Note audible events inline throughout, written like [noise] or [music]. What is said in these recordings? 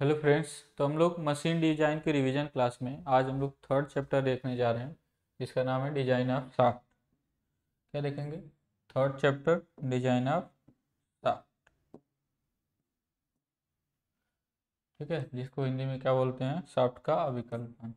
Hello friends तो हम लोग मशीन डिजाइन के रिवीजन क्लास में आज हम लोग थर्ड चैप्टर देखने जा रहे हैं जिसका नाम है डिजाइन ऑफ साफ्ट क्या देखेंगे third chapter design of shaft ठीक है जिसको हिंदी में क्या बोलते हैं साफ्ट का अविकल्प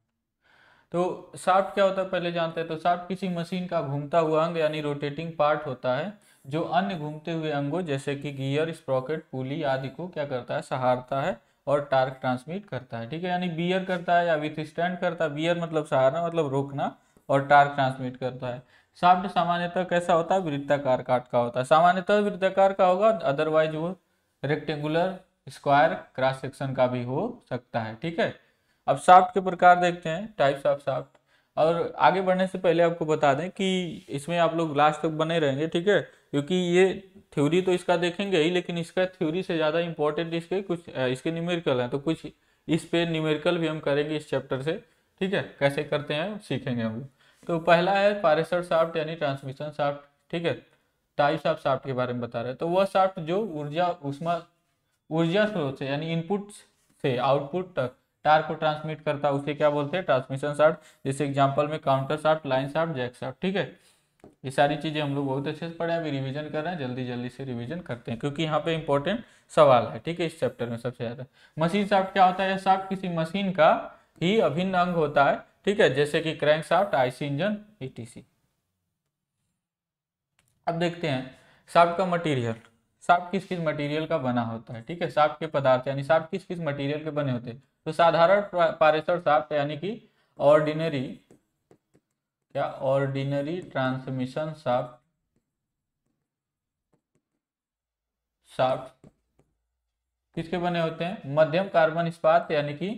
तो साफ्ट क्या होता है पहले जानते हैं तो साफ्ट किसी मशीन का घूमता हुआ अंग यानी रोटेटिंग पार्ट होता है जो अन्य घूमते हुए अंगों जैसे कि गियर स्प्रॉकेट पुली आदि को क्या करता है सहारता है और टार्क ट्रांसमिट करता है ठीक है यानी बियर करता है या विथ स्टैंड करता है बियर मतलब सहारा मतलब रोकना और टार्क ट्रांसमिट करता है साफ्ट सामान्यतः कैसा होता है वृत्ताकार काट का होता है सामान्यतः वृत्ताकार का होगा अदरवाइज वो रेक्टेंगुलर स्क्वायर क्रॉस सेक्शन का भी हो सकता है ठीक है अब साफ्ट के प्रकार देखते हैं टाइप्स ऑफ साफ्ट और आगे बढ़ने से पहले आपको बता दें कि इसमें आप लोग लास्ट तक बने रहेंगे ठीक है क्योंकि ये थ्योरी तो इसका देखेंगे ही लेकिन इसका थ्योरी से ज़्यादा इंपॉर्टेंट इसके कुछ इसके न्यूमेरिकल हैं तो कुछ इस पे न्यूमेरिकल भी हम करेंगे इस चैप्टर से ठीक है कैसे करते हैं सीखेंगे हम तो पहला है पारेसर साफ्ट यानी ट्रांसमिशन साफ्ट ठीक है टाइप्स ऑफ साफ्ट के बारे में बता रहे हैं तो वह साफ्ट जो ऊर्जा उष्मा ऊर्जा स्रोत से यानी इनपुट से आउटपुट तक टार को ट्रांसमिट करता है उसे क्या बोलते हैं ट्रांसमिशन साफ्ट जैसे एग्जाम्पल में counter shaft line shaft jack shaft ठीक है ये सारी चीज़ें हम लोग बहुत अच्छे से पढ़े हैं अभी रिवीजन कर रहे हैं जल्दी जल्दी से रिवीजन करते हैं क्योंकि यहाँ पे इंपॉर्टेंट सवाल है ठीक है इस चैप्टर में सबसे ज़्यादा मशीन साफ्ट क्या होता है यह साफ्ट किसी मशीन का ही अभिन्न अंग होता है ठीक है जैसे कि क्रैंक साफ्ट आईसी इंजन ई अब देखते हैं शाफ्ट का मटीरियल साफ किस किस मटेरियल का बना होता है ठीक है साफ के पदार्थ यानी साफ किस किस मटेरियल के बने होते हैं तो साधारण पारेसर साफ यानी कि ऑर्डिनरी या ऑर्डिनरी ट्रांसमिशन साफ्ट शाफ्ट किसके बने होते हैं मध्यम कार्बन इस्पात यानी कि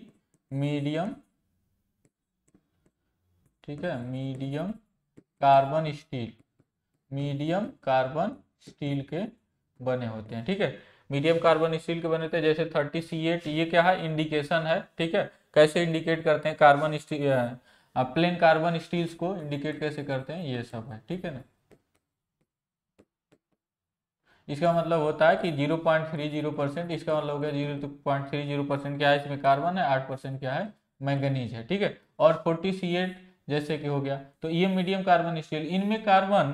मीडियम ठीक है medium carbon steel medium carbon steel के बने होते हैं ठीक है मीडियम कार्बन स्टील के बने होते हैं जैसे थर्टी सी एट ये क्या है इंडिकेशन है ठीक है कैसे इंडिकेट करते हैं कार्बन स्टील अब प्लेन कार्बन स्टील्स को इंडिकेट कैसे करते हैं ये सब है ठीक है ना इसका मतलब होता है कि 0.30 परसेंट इसका मतलब हो गया zero point three zero percent क्या है इसमें कार्बन है आठ परसेंट क्या है मैंगनीज है ठीक है और फोर्टी सी एट जैसे कि हो गया तो ये मीडियम कार्बन स्टील इनमें कार्बन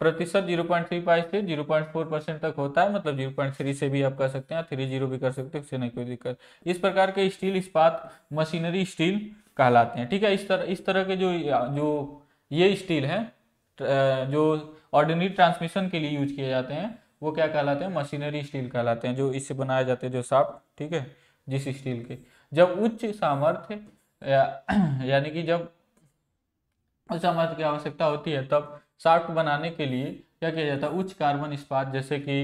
प्रतिशत जीरो पॉइंट थ्री फाइव से जीरो पॉइंट फोर परसेंट तक होता है मतलब जीरो पॉइंट थ्री से भी आप कर सकते हैं थ्री जीरो भी कर सकते हैं उससे नहीं कोई दिक्कत इस प्रकार के स्टील इस्पात मशीनरी स्टील कहलाते हैं ठीक है इस तरह इस तरह के जो जो ये स्टील है जो ऑर्डिनरी ट्रांसमिशन के लिए यूज किए जाते हैं वो क्या कहलाते हैं मशीनरी स्टील कहलाते हैं जो इससे बनाए जाते हैं जो साफ ठीक है जिस स्टील के जब उच्च सामर्थ्य या, [clears throat] यानी कि जब उच्च सामर्थ्य की आवश्यकता होती है तब साफ्ट बनाने के लिए क्या किया जाता है उच्च कार्बन इस्पात जैसे कि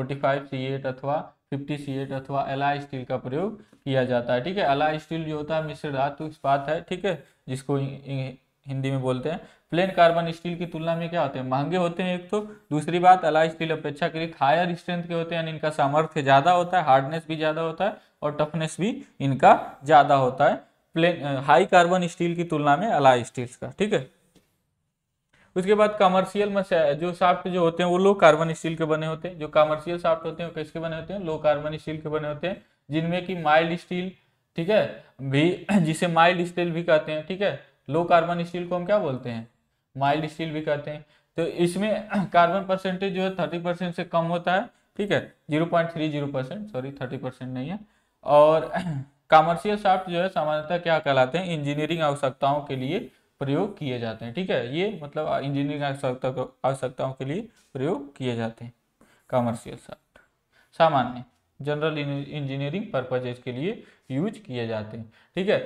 45 सी एट अथवा फिफ्टी सी एट अथवा अलाय स्टील का प्रयोग किया जाता है ठीक है अलाय स्टील जो होता है मिश्र धातु इस्पात है ठीक है जिसको हिंदी में बोलते हैं प्लेन कार्बन स्टील की तुलना में क्या होते हैं महंगे होते हैं एक तो दूसरी बात अलाय स्टील अपेक्षाकृत हायर स्ट्रेंथ के होते हैं इनका सामर्थ्य ज़्यादा होता है हार्डनेस भी ज़्यादा होता है और टफनेस भी इनका ज़्यादा होता है प्लेन हाई कार्बन स्टील की तुलना में अलाय स्टील्स का ठीक है उसके बाद कमर्शियल में जो साफ्ट जो होते हैं वो लो कार्बन स्टील के बने होते हैं जो कमर्शियल साफ्ट होते हैं वो किसके बने होते हैं लो कार्बन स्टील के बने होते हैं जिनमें कि माइल्ड स्टील ठीक है भी जिसे माइल्ड स्टील भी कहते हैं ठीक है लो कार्बन स्टील को हम क्या बोलते हैं माइल्ड स्टील भी कहते हैं तो इसमें कार्बन [clears throat] परसेंटेज जो है थर्टी परसेंट से कम होता है ठीक है zero point three zero percent sorry thirty percent नहीं है और कॉमर्शियल [clears throat] साफ्ट जो है सामान्यतः क्या कहलाते हैं इंजीनियरिंग आवश्यकताओं के लिए प्रयोग किए जाते हैं ठीक है ये मतलब इंजीनियरिंग आवश्यकता आवश्यकताओं के लिए प्रयोग किए जाते हैं कॉमर्शियल शार्ट सामान्य जनरल इंजीनियरिंग पर्पजेज के लिए यूज किए जाते हैं ठीक है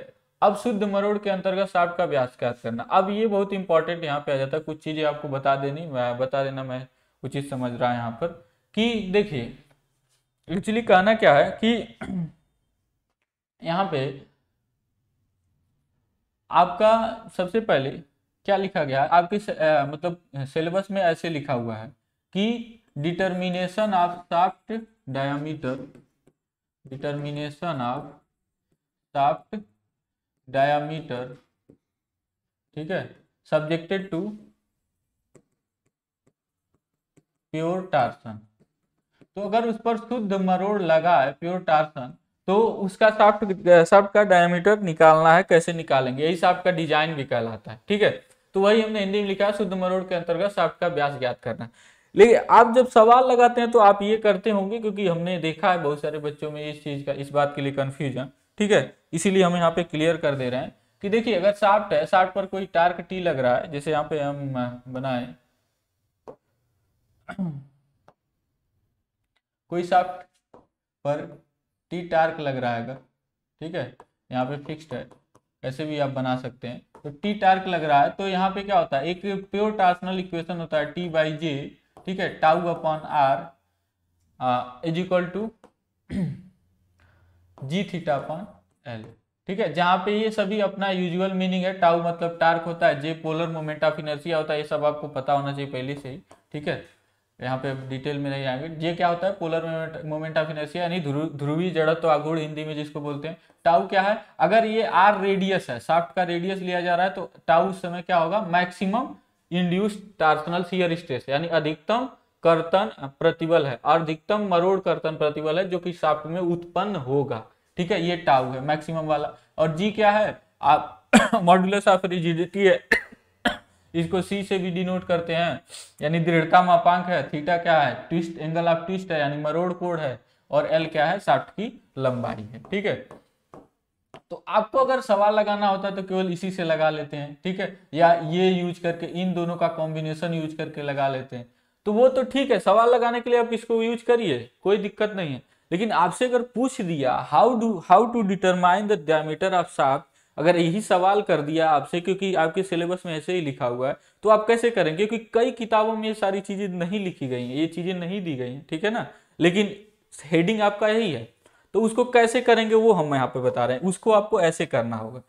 अब शुद्ध मरोड़ के अंतर्गत शार्प का व्यास क्या करना अब ये बहुत इंपॉर्टेंट यहाँ पे आ जाता है कुछ चीजें आपको बता देनी मैं बता देना मैं उचित समझ रहा है यहाँ पर कि देखिए एक्चुअली कहना क्या है कि [clears throat] यहाँ पे आपका सबसे पहले क्या लिखा गया है आपके आ, मतलब सिलेबस में ऐसे लिखा हुआ है कि determination of shaft diameter determination of shaft diameter ठीक है सब्जेक्टेड टू प्योर टार्सन तो अगर उस पर शुद्ध मरोड़ लगा है प्योर टार्सन तो उसका साफ्ट साफ्ट का डायमीटर निकालना है कैसे निकालेंगे यही साफ्ट का डिजाइन भी कहलाता है ठीक है तो वही हमने हिंदी में लिखा है शुद्ध मरोड़ के अंतर्गत साफ्ट का व्यास ज्ञात करना लेकिन आप जब सवाल लगाते हैं तो आप ये करते होंगे क्योंकि हमने देखा है बहुत सारे बच्चों में इस चीज का इस बात के लिए कन्फ्यूजन ठीक है इसीलिए हम यहाँ पे क्लियर कर दे रहे हैं कि देखिए अगर साफ्ट है साफ्ट पर कोई टार्क टी लग रहा है जैसे यहाँ पे हम बनाए कोई साफ्ट पर टी टार्क लग रहा है अगर ठीक है यहाँ पे फिक्स्ड है ऐसे भी आप बना सकते हैं तो टी टार्क लग रहा है तो यहाँ पे क्या होता है एक प्योर टार्सनल इक्वेशन होता है टी बाई जे ठीक है tau upon R is equal to G theta upon L ठीक है जहाँ पे ये सभी अपना यूजुअल मीनिंग है टाउ मतलब टार्क होता है J polar moment of inertia होता है ये सब आपको पता होना चाहिए पहले से ही ठीक है यहाँ पे डिटेल में नहीं आएंगे ये क्या होता है पोलर मोमेंट ऑफ इनर्सिया यानी ध्रुवीय जड़त्व आघूर्ण हिंदी में जिसको बोलते हैं टाउ क्या है अगर ये आर रेडियस है साफ्ट का रेडियस लिया जा रहा है तो टाउ उस समय क्या होगा maximum induced torsional shear stress यानी अधिकतम कर्तन प्रतिबल है और अधिकतम मरोड़ कर्तन प्रतिबल है जो कि साफ्ट में उत्पन्न होगा ठीक है ये टाउ है मैक्सिमम वाला और जी क्या है आप मॉड्यूलस ऑफ रिजिडिटी है इसको सी से भी डिनोट करते हैं यानी दृढ़ता मापांक है थीटा क्या है ट्विस्ट एंगल ऑफ ट्विस्ट है यानी मरोड़ कोण है और एल क्या है साफ्ट की लंबाई है ठीक है तो आपको अगर सवाल लगाना होता है तो केवल इसी से लगा लेते हैं ठीक है या ये यूज करके इन दोनों का कॉम्बिनेशन यूज करके लगा लेते हैं तो वो तो ठीक है सवाल लगाने के लिए आप इसको यूज करिए कोई दिक्कत नहीं है लेकिन आपसे अगर पूछ दिया how do how to determine the diameter of shaft अगर यही सवाल कर दिया आपसे क्योंकि आपके सिलेबस में ऐसे ही लिखा हुआ है तो आप कैसे करेंगे क्योंकि कई किताबों में ये सारी चीज़ें नहीं लिखी गई हैं ये चीज़ें नहीं दी गई हैं ठीक है ना लेकिन हेडिंग आपका यही है तो उसको कैसे करेंगे वो हम यहाँ पे बता रहे हैं उसको आपको ऐसे करना होगा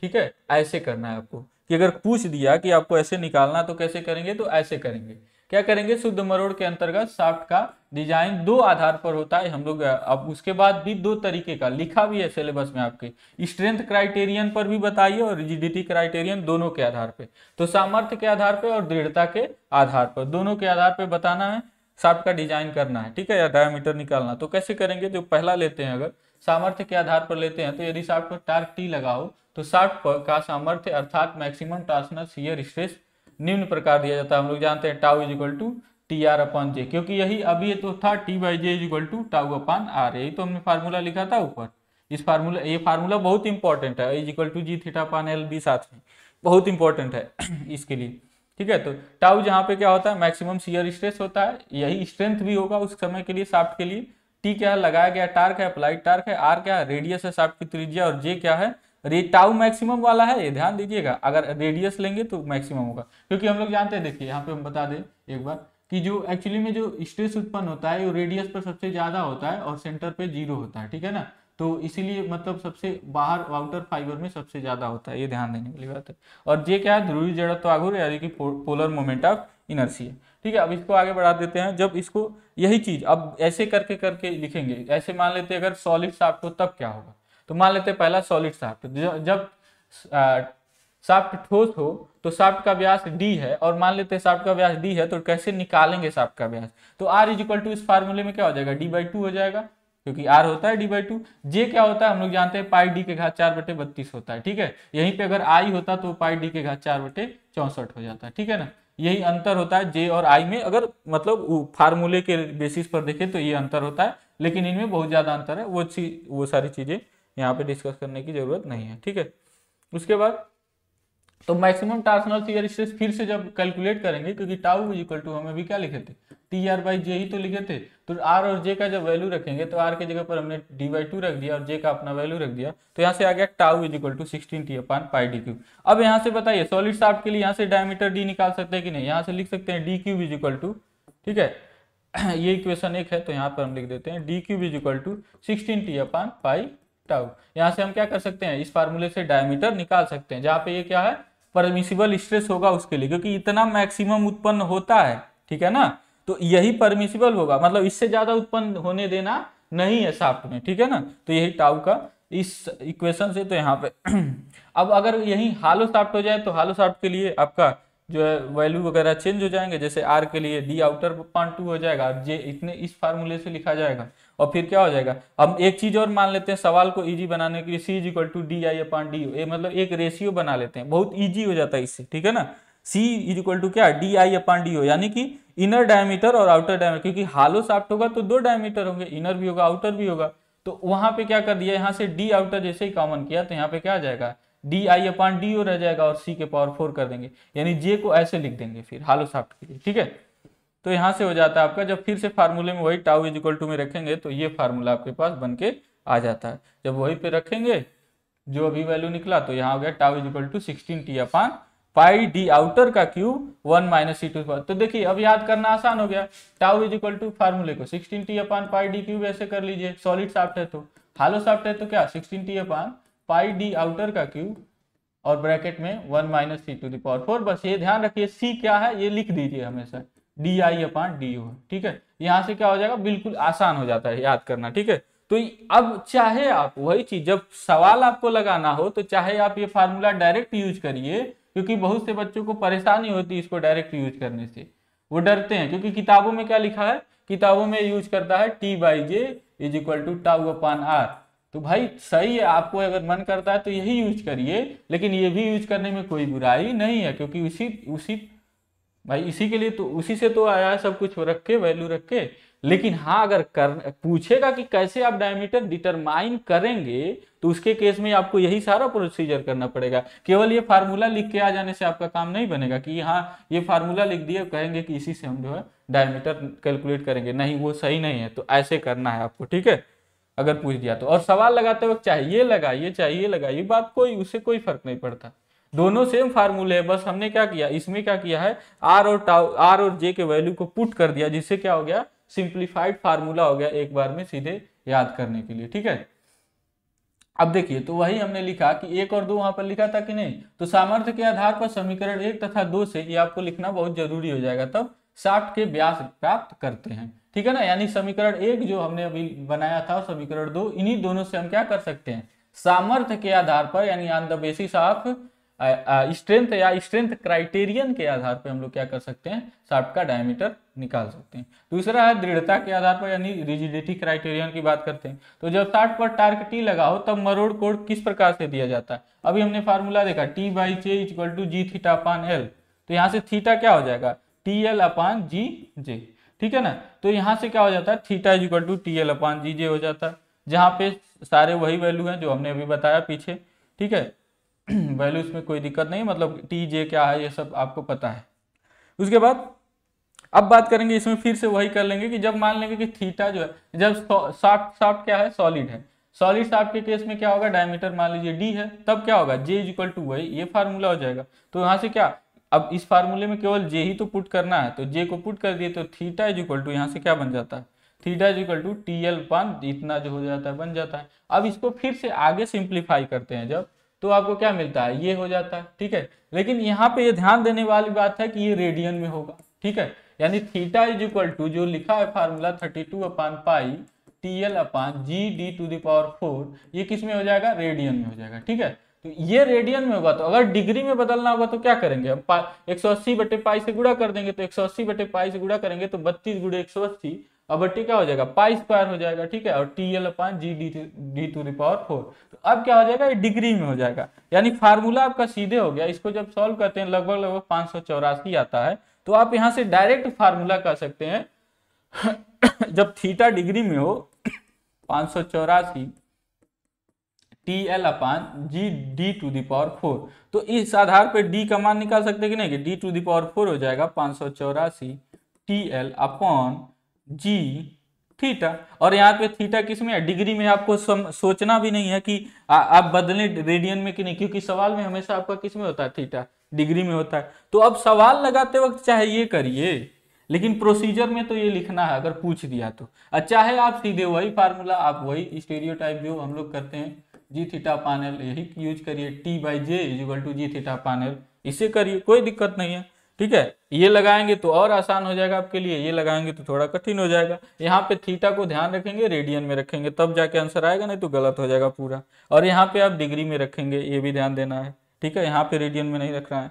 ठीक है ऐसे करना है आपको कि अगर पूछ दिया कि आपको ऐसे निकालना तो कैसे करेंगे तो ऐसे करेंगे क्या करेंगे शुद्ध मरोड़ के अंतर्गत साफ्ट का डिजाइन दो आधार पर होता है हम लोग अब उसके बाद भी दो तरीके का लिखा भी है सिलेबस में आपके स्ट्रेंथ क्राइटेरियन पर भी बताइए और रिजिडिटी क्राइटेरियन दोनों के आधार पर तो सामर्थ्य के आधार पर और दृढ़ता के आधार पर दोनों के आधार पर बताना है साफ्ट का डिजाइन करना है ठीक है या डायमीटर निकालना तो कैसे करेंगे जो पहला लेते हैं अगर सामर्थ्य के आधार पर लेते हैं तो यदि साफ्ट पर टार्क टी लगाओ तो साफ्ट का सामर्थ्य अर्थात मैक्सिमम ट्रांसनर सीयर स्ट्रेस निम्न प्रकार दिया जाता है हम लोग जानते हैं tau is equal to T R upon J क्योंकि यही अभी ये तो था T by J is equal to tau upon R यही तो हमने फार्मूला लिखा था ऊपर इस फार्मूला ये फार्मूला बहुत इंपॉर्टेंट है is equal to G theta upon L बी साथ में बहुत इंपॉर्टेंट है [clears throat] इसके लिए ठीक है तो टाउ जहाँ पे क्या होता है मैक्सिमम सीयर स्ट्रेस होता है यही स्ट्रेंथ भी होगा उस समय के लिए साफ्ट के लिए टी क्या है लगाया गया टार्क है अप्लाइड टार्क है आर क्या है रेडियस है साफ्ट की त्रिज्या और जे क्या है रे टाउ मैक्सिमम वाला है ये ध्यान दीजिएगा अगर रेडियस लेंगे तो मैक्सिमम होगा क्योंकि हम लोग जानते हैं देखिए यहाँ पे हम बता दें एक बार कि जो एक्चुअली में जो स्ट्रेस उत्पन्न होता है वो रेडियस पर सबसे ज्यादा होता है और सेंटर पे जीरो होता है ठीक है ना तो इसीलिए मतलब सबसे बाहर आउटर फाइबर में सबसे ज्यादा होता है ये ध्यान देने वाली बात है और ये क्या है ध्रुवी जड़त्व आघूर यानी कि पोलर मोमेंट ऑफ इनर्सी है ठीक है अब इसको आगे बढ़ा देते हैं जब इसको यही चीज अब ऐसे करके करके लिखेंगे ऐसे मान लेते हैं अगर सॉलिड साफ हो तब क्या होगा तो मान लेते हैं पहला सॉलिड साफ्ट तो जब साफ्ट ठोस हो तो साफ्ट का व्यास डी है और मान लेते हैं साफ्ट का व्यास डी है तो कैसे निकालेंगे साफ्ट का व्यास तो आर इज इक्वल टू इस फार्मूले में क्या हो जाएगा डी बाई टू हो जाएगा क्योंकि आर होता है डी बाई टू जे क्या होता है हम लोग जानते हैं पाई डी के घात चार बटे बत्तीस होता है ठीक है यहीं पे अगर आई होता तो पाई डी के घात चार बटे चौसठ हो जाता है ठीक है ना यही अंतर होता है जे और आई में अगर मतलब फार्मूले के बेसिस पर देखें तो ये अंतर होता है लेकिन इनमें बहुत ज्यादा अंतर है वो चीज वो सारी चीजें यहाँ पे डिस्कस करने की जरूरत नहीं है ठीक है उसके बाद तो मैक्सिमम टार्सनल शियर स्ट्रेस फिर से जब कैलकुलेट करेंगे क्योंकि टाउ इज इक्वल टू हमें भी क्या लिखे थे टी आर बाई जे ही तो लिखे थे तो आर और जे का जब वैल्यू रखेंगे तो आर के जगह पर हमने डी बाई टू रख दिया और जे का अपना वैल्यू रख दिया तो यहाँ से आ गया tau is equal to sixteen T upon pi D cube अब यहाँ से बताइए सॉलिड साफ के लिए यहाँ से डायमीटर डी निकाल सकते हैं कि नहीं यहाँ से लिख सकते हैं D cube is equal to ठीक है [clears throat] ये इक्वेशन एक है तो यहाँ पर हम लिख देते हैं D cube is equal to sixteen T upon pi tau यहाँ से हम क्या कर सकते हैं इस फार्मूले से डायमीटर निकाल सकते हैं जहाँ पे ये क्या है परमिसिबल स्ट्रेस होगा उसके लिए क्योंकि इतना मैक्सिमम उत्पन्न होता है ठीक है ना तो यही परमिसिबल होगा मतलब इससे ज्यादा उत्पन्न होने देना नहीं है साफ्ट में ठीक है ना तो यही टाउ का इस इक्वेशन से तो यहाँ पे [clears throat] अब अगर यही हालो साफ्ट हो जाए तो हालो साफ्ट के लिए आपका जो है वैल्यू वगैरह चेंज हो जाएंगे जैसे आर के लिए डी आउटर पॉइंट टू हो जाएगा जे इतने इस फार्मूले से लिखा जाएगा और फिर क्या हो जाएगा अब एक चीज और मान लेते हैं सवाल को इजी बनाने के लिए C is equal to D I upon D A मतलब एक रेशियो बना लेते हैं बहुत ईजी हो जाता है इससे ठीक है ना सी इज इक्वल टू क्या D I upon D O यानी कि इनर डायमीटर और आउटर डायमीटर क्योंकि हालो साफ्ट होगा तो दो डायमीटर होंगे इनर भी होगा आउटर भी होगा तो वहां पे क्या कर दिया यहाँ से डी आउटर जैसे ही कॉमन किया तो यहाँ पे क्या आ जाएगा D I upon D O रह जाएगा और सी के पावर फोर कर देंगे यानी जे को ऐसे लिख देंगे फिर हालो साफ्ट के लिए ठीक है तो यहाँ से हो जाता है आपका जब फिर से फार्मूले में वही टाउ इज इक्वल टू में रखेंगे तो ये फार्मूला आपके पास बन के आ जाता है जब वही पे रखेंगे जो अभी वैल्यू निकला तो यहाँ हो गया tau is equal to sixteen T upon pi D outer का cube one minus C to तो देखिए अब याद करना आसान हो गया टाउ इज इक्वल टू फार्मूले को sixteen T upon pi D cube ऐसे कर लीजिए सॉलिड साफ्ट है तो हालो साफ्ट है तो क्या sixteen T upon pi D outer का क्यूब और ब्रैकेट में one minus C to the power four बस ये ध्यान रखिए सी क्या है ये लिख दीजिए हमेशा D I upon D O ठीक है यहाँ से क्या हो जाएगा बिल्कुल आसान हो जाता है याद करना ठीक है तो अब चाहे आप वही चीज जब सवाल आपको लगाना हो तो चाहे आप ये फार्मूला डायरेक्ट यूज करिए क्योंकि बहुत से बच्चों को परेशानी होती है इसको डायरेक्ट यूज करने से वो डरते हैं क्योंकि किताबों में क्या लिखा है किताबों में यूज करता है T by J is equal to tau upon R तो भाई सही है आपको अगर मन करता है तो यही यूज करिए लेकिन ये भी यूज करने में कोई बुराई नहीं है क्योंकि उसी उसी भाई इसी के लिए तो उसी से तो आया है सब कुछ रख के वैल्यू रख के लेकिन हाँ अगर कर पूछेगा कि कैसे आप डायमीटर डिटरमाइन करेंगे तो उसके केस में आपको यही सारा प्रोसीजर करना पड़ेगा केवल ये फार्मूला लिख के आ जाने से आपका काम नहीं बनेगा कि हाँ ये फार्मूला लिख दिए कहेंगे कि इसी से हम जो है डायमीटर कैलकुलेट करेंगे नहीं वो सही नहीं है तो ऐसे करना है आपको ठीक है अगर पूछ दिया तो और सवाल लगाते वक्त चाहिए लगाइए चाहिए लगाइए बात कोई उससे कोई फर्क नहीं पड़ता दोनों सेम फार्मूले है बस हमने क्या किया इसमें क्या किया है आर और टाउ आर और जे के वैल्यू को पुट कर दिया जिससे क्या हो गया सिंप्लीफाइड फार्मूला हो गया एक बार में सीधे याद करने के लिए ठीक है अब देखिए तो वही हमने लिखा कि एक और दो वहां पर लिखा था कि नहीं तो सामर्थ्य के आधार पर समीकरण एक तथा दो से ये आपको लिखना बहुत जरूरी हो जाएगा तब साठ के ब्यास प्राप्त करते हैं ठीक है ना यानी समीकरण एक जो हमने अभी बनाया था समीकरण दो इन्हीं दोनों से हम क्या कर सकते हैं सामर्थ्य के आधार पर यानी on the basis of strength या स्ट्रेंथ क्राइटेरियन के आधार पर हम लोग क्या कर सकते हैं शाफ्ट का डायमीटर निकाल सकते हैं दूसरा है दृढ़ता के आधार पर यानी रिजिडिटी क्राइटेरियन की बात करते हैं तो जब शाफ्ट पर टार्क टी लगा हो तब मरोड़ कोड किस प्रकार से दिया जाता है अभी हमने फार्मूला देखा T by J equal to G theta upon L तो यहाँ से थीटा क्या हो जाएगा टी एल अपान जी जे ठीक है ना तो यहाँ से क्या हो जाता है theta is equal to T L upon G J हो जाता है जहाँ पे सारे वही वैल्यू हैं जो हमने अभी बताया पीछे ठीक है [clears throat] वैल्यू इसमें कोई दिक्कत नहीं मतलब टी जे क्या है ये सब आपको पता है उसके बाद अब बात करेंगे इसमें फिर से वही कर लेंगे कि जब मान लेंगे कि थीटा जो है जब साफ्ट साफ्ट क्या है सॉलिड है सॉलिड साफ्ट के केस में क्या होगा डायमीटर मान लीजिए डी है तब क्या होगा J is equal to Y ये फार्मूला हो जाएगा तो यहाँ से क्या अब इस फार्मूले में केवल जे ही तो पुट करना है तो जे को पुट कर दिए तो थीटा इज इक्वल टू यहाँ से क्या बन जाता है theta is equal to T L upon इतना जो हो जाता है बन जाता है अब इसको फिर से आगे सिंप्लीफाई करते हैं जब तो आपको क्या मिलता है ये हो जाता है ठीक है लेकिन यहाँ पे ये ध्यान देने वाली बात है कि ये रेडियन में होगा ठीक है यानी थीटा इज इक्वल टू जो लिखा है formula thirty two upon pi T L upon G D to the power four ये किस में हो जाएगा रेडियन में हो जाएगा ठीक है तो ये रेडियन में होगा तो अगर डिग्री में बदलना होगा तो क्या करेंगे हम एक सौ अस्सी बटे पाई से गुड़ा कर देंगे तो एक सौ अस्सी बटे पाई से गुड़ा करेंगे तो बत्तीस गुड़े एक सौ अस्सी अब बट्टी क्या हो जाएगा पाई स्क्वायर हो जाएगा ठीक है और T L upon G D D to the power four तो अब क्या हो जाएगा ये डिग्री में हो जाएगा यानी फार्मूला आपका सीधे हो गया इसको जब सॉल्व करते हैं लगभग लगभग पांच सौ चौरासी आता है तो आप यहां से डायरेक्ट फार्मूला कर सकते हैं [coughs] जब थीटा डिग्री में हो [coughs] पांच सौ चौरासी T L upon G D to the power four तो इस आधार पर डी का मान निकाल सकते कि नहीं कि डी टू दावर फोर हो जाएगा पांच सौ चौरासी T L upon G theta और यहाँ पे थीटा किस में है डिग्री में आपको सम, सोचना भी नहीं है कि आ, आप बदले रेडियन में कि नहीं क्योंकि सवाल में हमेशा आपका किस में होता है थीटा डिग्री में होता है तो अब सवाल लगाते वक्त चाहे ये करिए लेकिन प्रोसीजर में तो ये लिखना है अगर पूछ दिया तो चाहे आप सीधे वही फार्मूला आप वही स्टेरियो टाइप जो हम लोग करते हैं जी थीटा पानल यही यूज करिए T by J is equal to G theta upon L इसे करिए कोई दिक्कत नहीं है ठीक है ये लगाएंगे तो और आसान हो जाएगा आपके लिए ये लगाएंगे तो थोड़ा कठिन हो जाएगा यहाँ पे थीटा को ध्यान रखेंगे रेडियन में रखेंगे तब जाके आंसर आएगा नहीं तो गलत हो जाएगा पूरा और यहाँ पे आप डिग्री में रखेंगे ये भी ध्यान देना है ठीक है यहाँ पे रेडियन में नहीं रखना है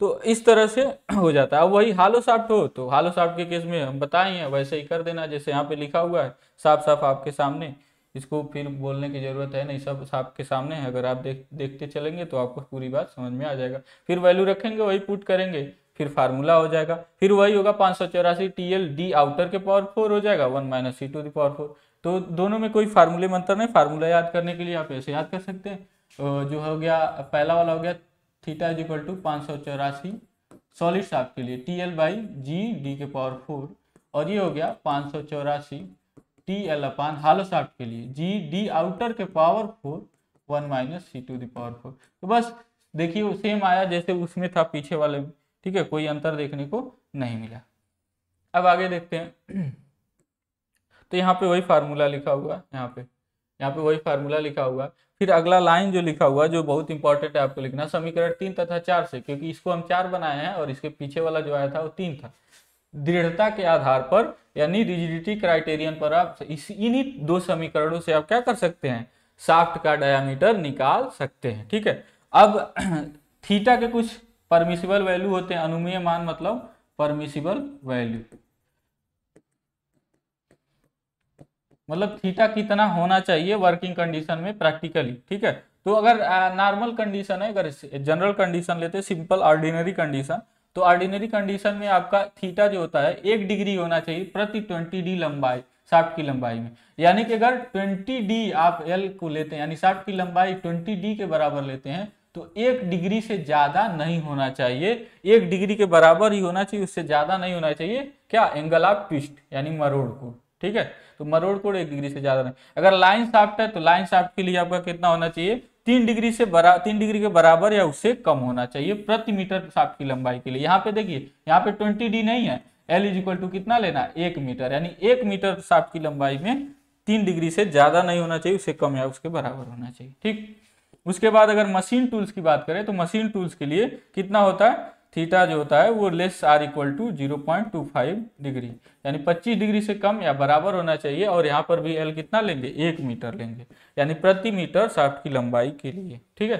तो इस तरह से [clears throat] हो जाता है अब वही हालो साफ्ट हो तो हालो साफ्ट के केस में हम बताए हैं वैसे ही कर देना जैसे यहाँ पे लिखा हुआ है साफ साफ आपके सामने इसको फिर बोलने की ज़रूरत है नहीं सब आपके सामने है अगर आप देख देखते चलेंगे तो आपको पूरी बात समझ में आ जाएगा फिर वैल्यू रखेंगे वही पुट करेंगे फिर फार्मूला हो जाएगा फिर वही होगा पाँच सौ चौरासी टी एल डी आउटर के पावर फोर हो जाएगा one minus C to the power four तो दोनों में कोई फार्मूले मंत्र नहीं फार्मूला याद करने के लिए आप ऐसे याद कर सकते हैं जो हो गया पहला वाला हो गया थीटा इज इक्वल टू पाँच सौ चौरासी सॉलिड साफ के लिए T L by G D के पावर फोर और ये हो गया पाँच सौ चौरासी टी एल अपान हालो साफ के लिए जी डी आउटर के power four one minus C to the power four तो बस देखिए सेम आया जैसे उसमें था पीछे वाले में ठीक है कोई अंतर देखने को नहीं मिला अब आगे देखते हैं [clears throat] तो यहाँ पे वही फार्मूला लिखा हुआ यहाँ पे यहाँ पे वही फार्मूला लिखा हुआ फिर अगला लाइन जो लिखा हुआ जो बहुत इंपॉर्टेंट है आपको लिखना समीकरण तीन तथा चार से क्योंकि इसको हम चार बनाए हैं और इसके पीछे वाला जो आया था वो तीन था दृढ़ता के आधार पर यानी रिजिडिटी क्राइटेरियन पर आप इस इन्हीं दो समीकरणों से आप क्या कर सकते हैं साफ्ट का डायामीटर निकाल सकते हैं ठीक है अब थीटा [clears throat] के कुछ परमिसिबल वैल्यू होते हैं अनुमेय मान मतलब परमिसिबल वैल्यू मतलब थीटा कितना होना चाहिए वर्किंग कंडीशन में प्रैक्टिकली ठीक है तो अगर नॉर्मल कंडीशन है अगर जनरल कंडीशन लेते हैं सिंपल ऑर्डिनरी कंडीशन तो ऑर्डिनरी कंडीशन में आपका थीटा जो होता है एक डिग्री होना चाहिए प्रति ट्वेंटी डी लंबाई साठ की लंबाई में यानी कि अगर ट्वेंटी डी आप एल को लेते हैं यानी साठ की लंबाई ट्वेंटी डी के बराबर लेते हैं तो एक डिग्री से ज़्यादा नहीं होना चाहिए एक डिग्री के बराबर ही होना चाहिए उससे ज़्यादा नहीं होना चाहिए क्या एंगल ऑफ ट्विस्ट यानी मरोड़ को ठीक है तो मरोड़ को एक डिग्री से ज़्यादा नहीं अगर लाइन साफ्ट है तो लाइन साफ्ट के लिए आपका कितना होना चाहिए तीन डिग्री से बरा तीन डिग्री के बराबर या उससे कम होना चाहिए प्रति मीटर साफ्ट की लंबाई के लिए यहाँ पे देखिए यहाँ पे ट्वेंटी डी नहीं है एल इज इक्वल टू कितना लेना है एक मीटर यानी एक मीटर साफ्ट की लंबाई में तीन डिग्री से ज़्यादा नहीं होना चाहिए उससे कम या उसके बराबर होना चाहिए ठीक उसके बाद अगर मशीन टूल्स की बात करें तो मशीन टूल्स के लिए कितना होता है थीटा जो होता है वो less or equal to zero point two five degree यानी पच्चीस डिग्री से कम या बराबर होना चाहिए और यहाँ पर भी एल कितना लेंगे एक मीटर लेंगे यानी प्रति मीटर साफ्ट की लंबाई के लिए ठीक है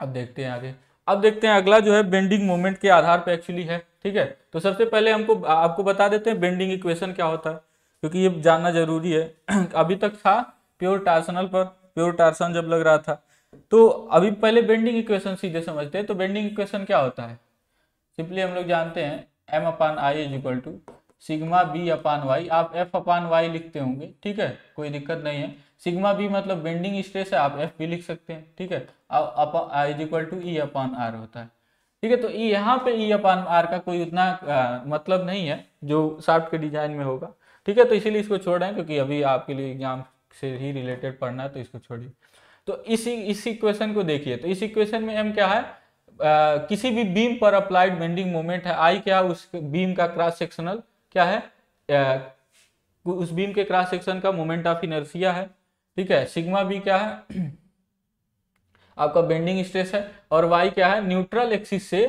अब देखते हैं आगे अब देखते हैं अगला जो है बेंडिंग मोमेंट के आधार पर एक्चुअली है ठीक है तो सबसे पहले हमको आपको बता देते हैं बेंडिंग इक्वेशन क्या होता है क्योंकि ये जानना जरूरी है [clears throat] अभी तक था प्योर टार्सनल पर प्योर टार्सन जब लग रहा था तो अभी पहले बेंडिंग इक्वेशन सीधे समझते हैं तो बेंडिंग इक्वेशन क्या होता है सिंपली हम लोग जानते हैं M upon I is equal to sigma B upon Y आप एफ अपान वाई लिखते होंगे ठीक है कोई दिक्कत नहीं है सिग्मा बी मतलब बेंडिंग स्ट्रेस है आप एफ भी लिख सकते हैं ठीक है I is equal to E upon R होता है ठीक है तो e, यहाँ पे ई अपान आर का कोई उतना आ, मतलब नहीं है जो शाफ्ट के डिजाइन में होगा ठीक है तो इसीलिए इसको छोड़ रहे हैं क्योंकि अभी आपके लिए एग्जाम से ही रिलेटेड पढ़ना है तो इसको छोड़िए तो इसी इस इक्वेशन को देखिए तो इस इक्वेशन में एम क्या है आ, किसी भी बीम पर अप्लाइड बेंडिंग मोमेंट है आई क्या उस बीम का क्रॉस सेक्शनल क्या है आ, उस बीम के क्रॉस सेक्शन का मोमेंट ऑफ इनर्सिया है ठीक है सिग्मा बी क्या है [clears throat] आपका बेंडिंग स्ट्रेस है और वाई क्या है न्यूट्रल एक्सिस से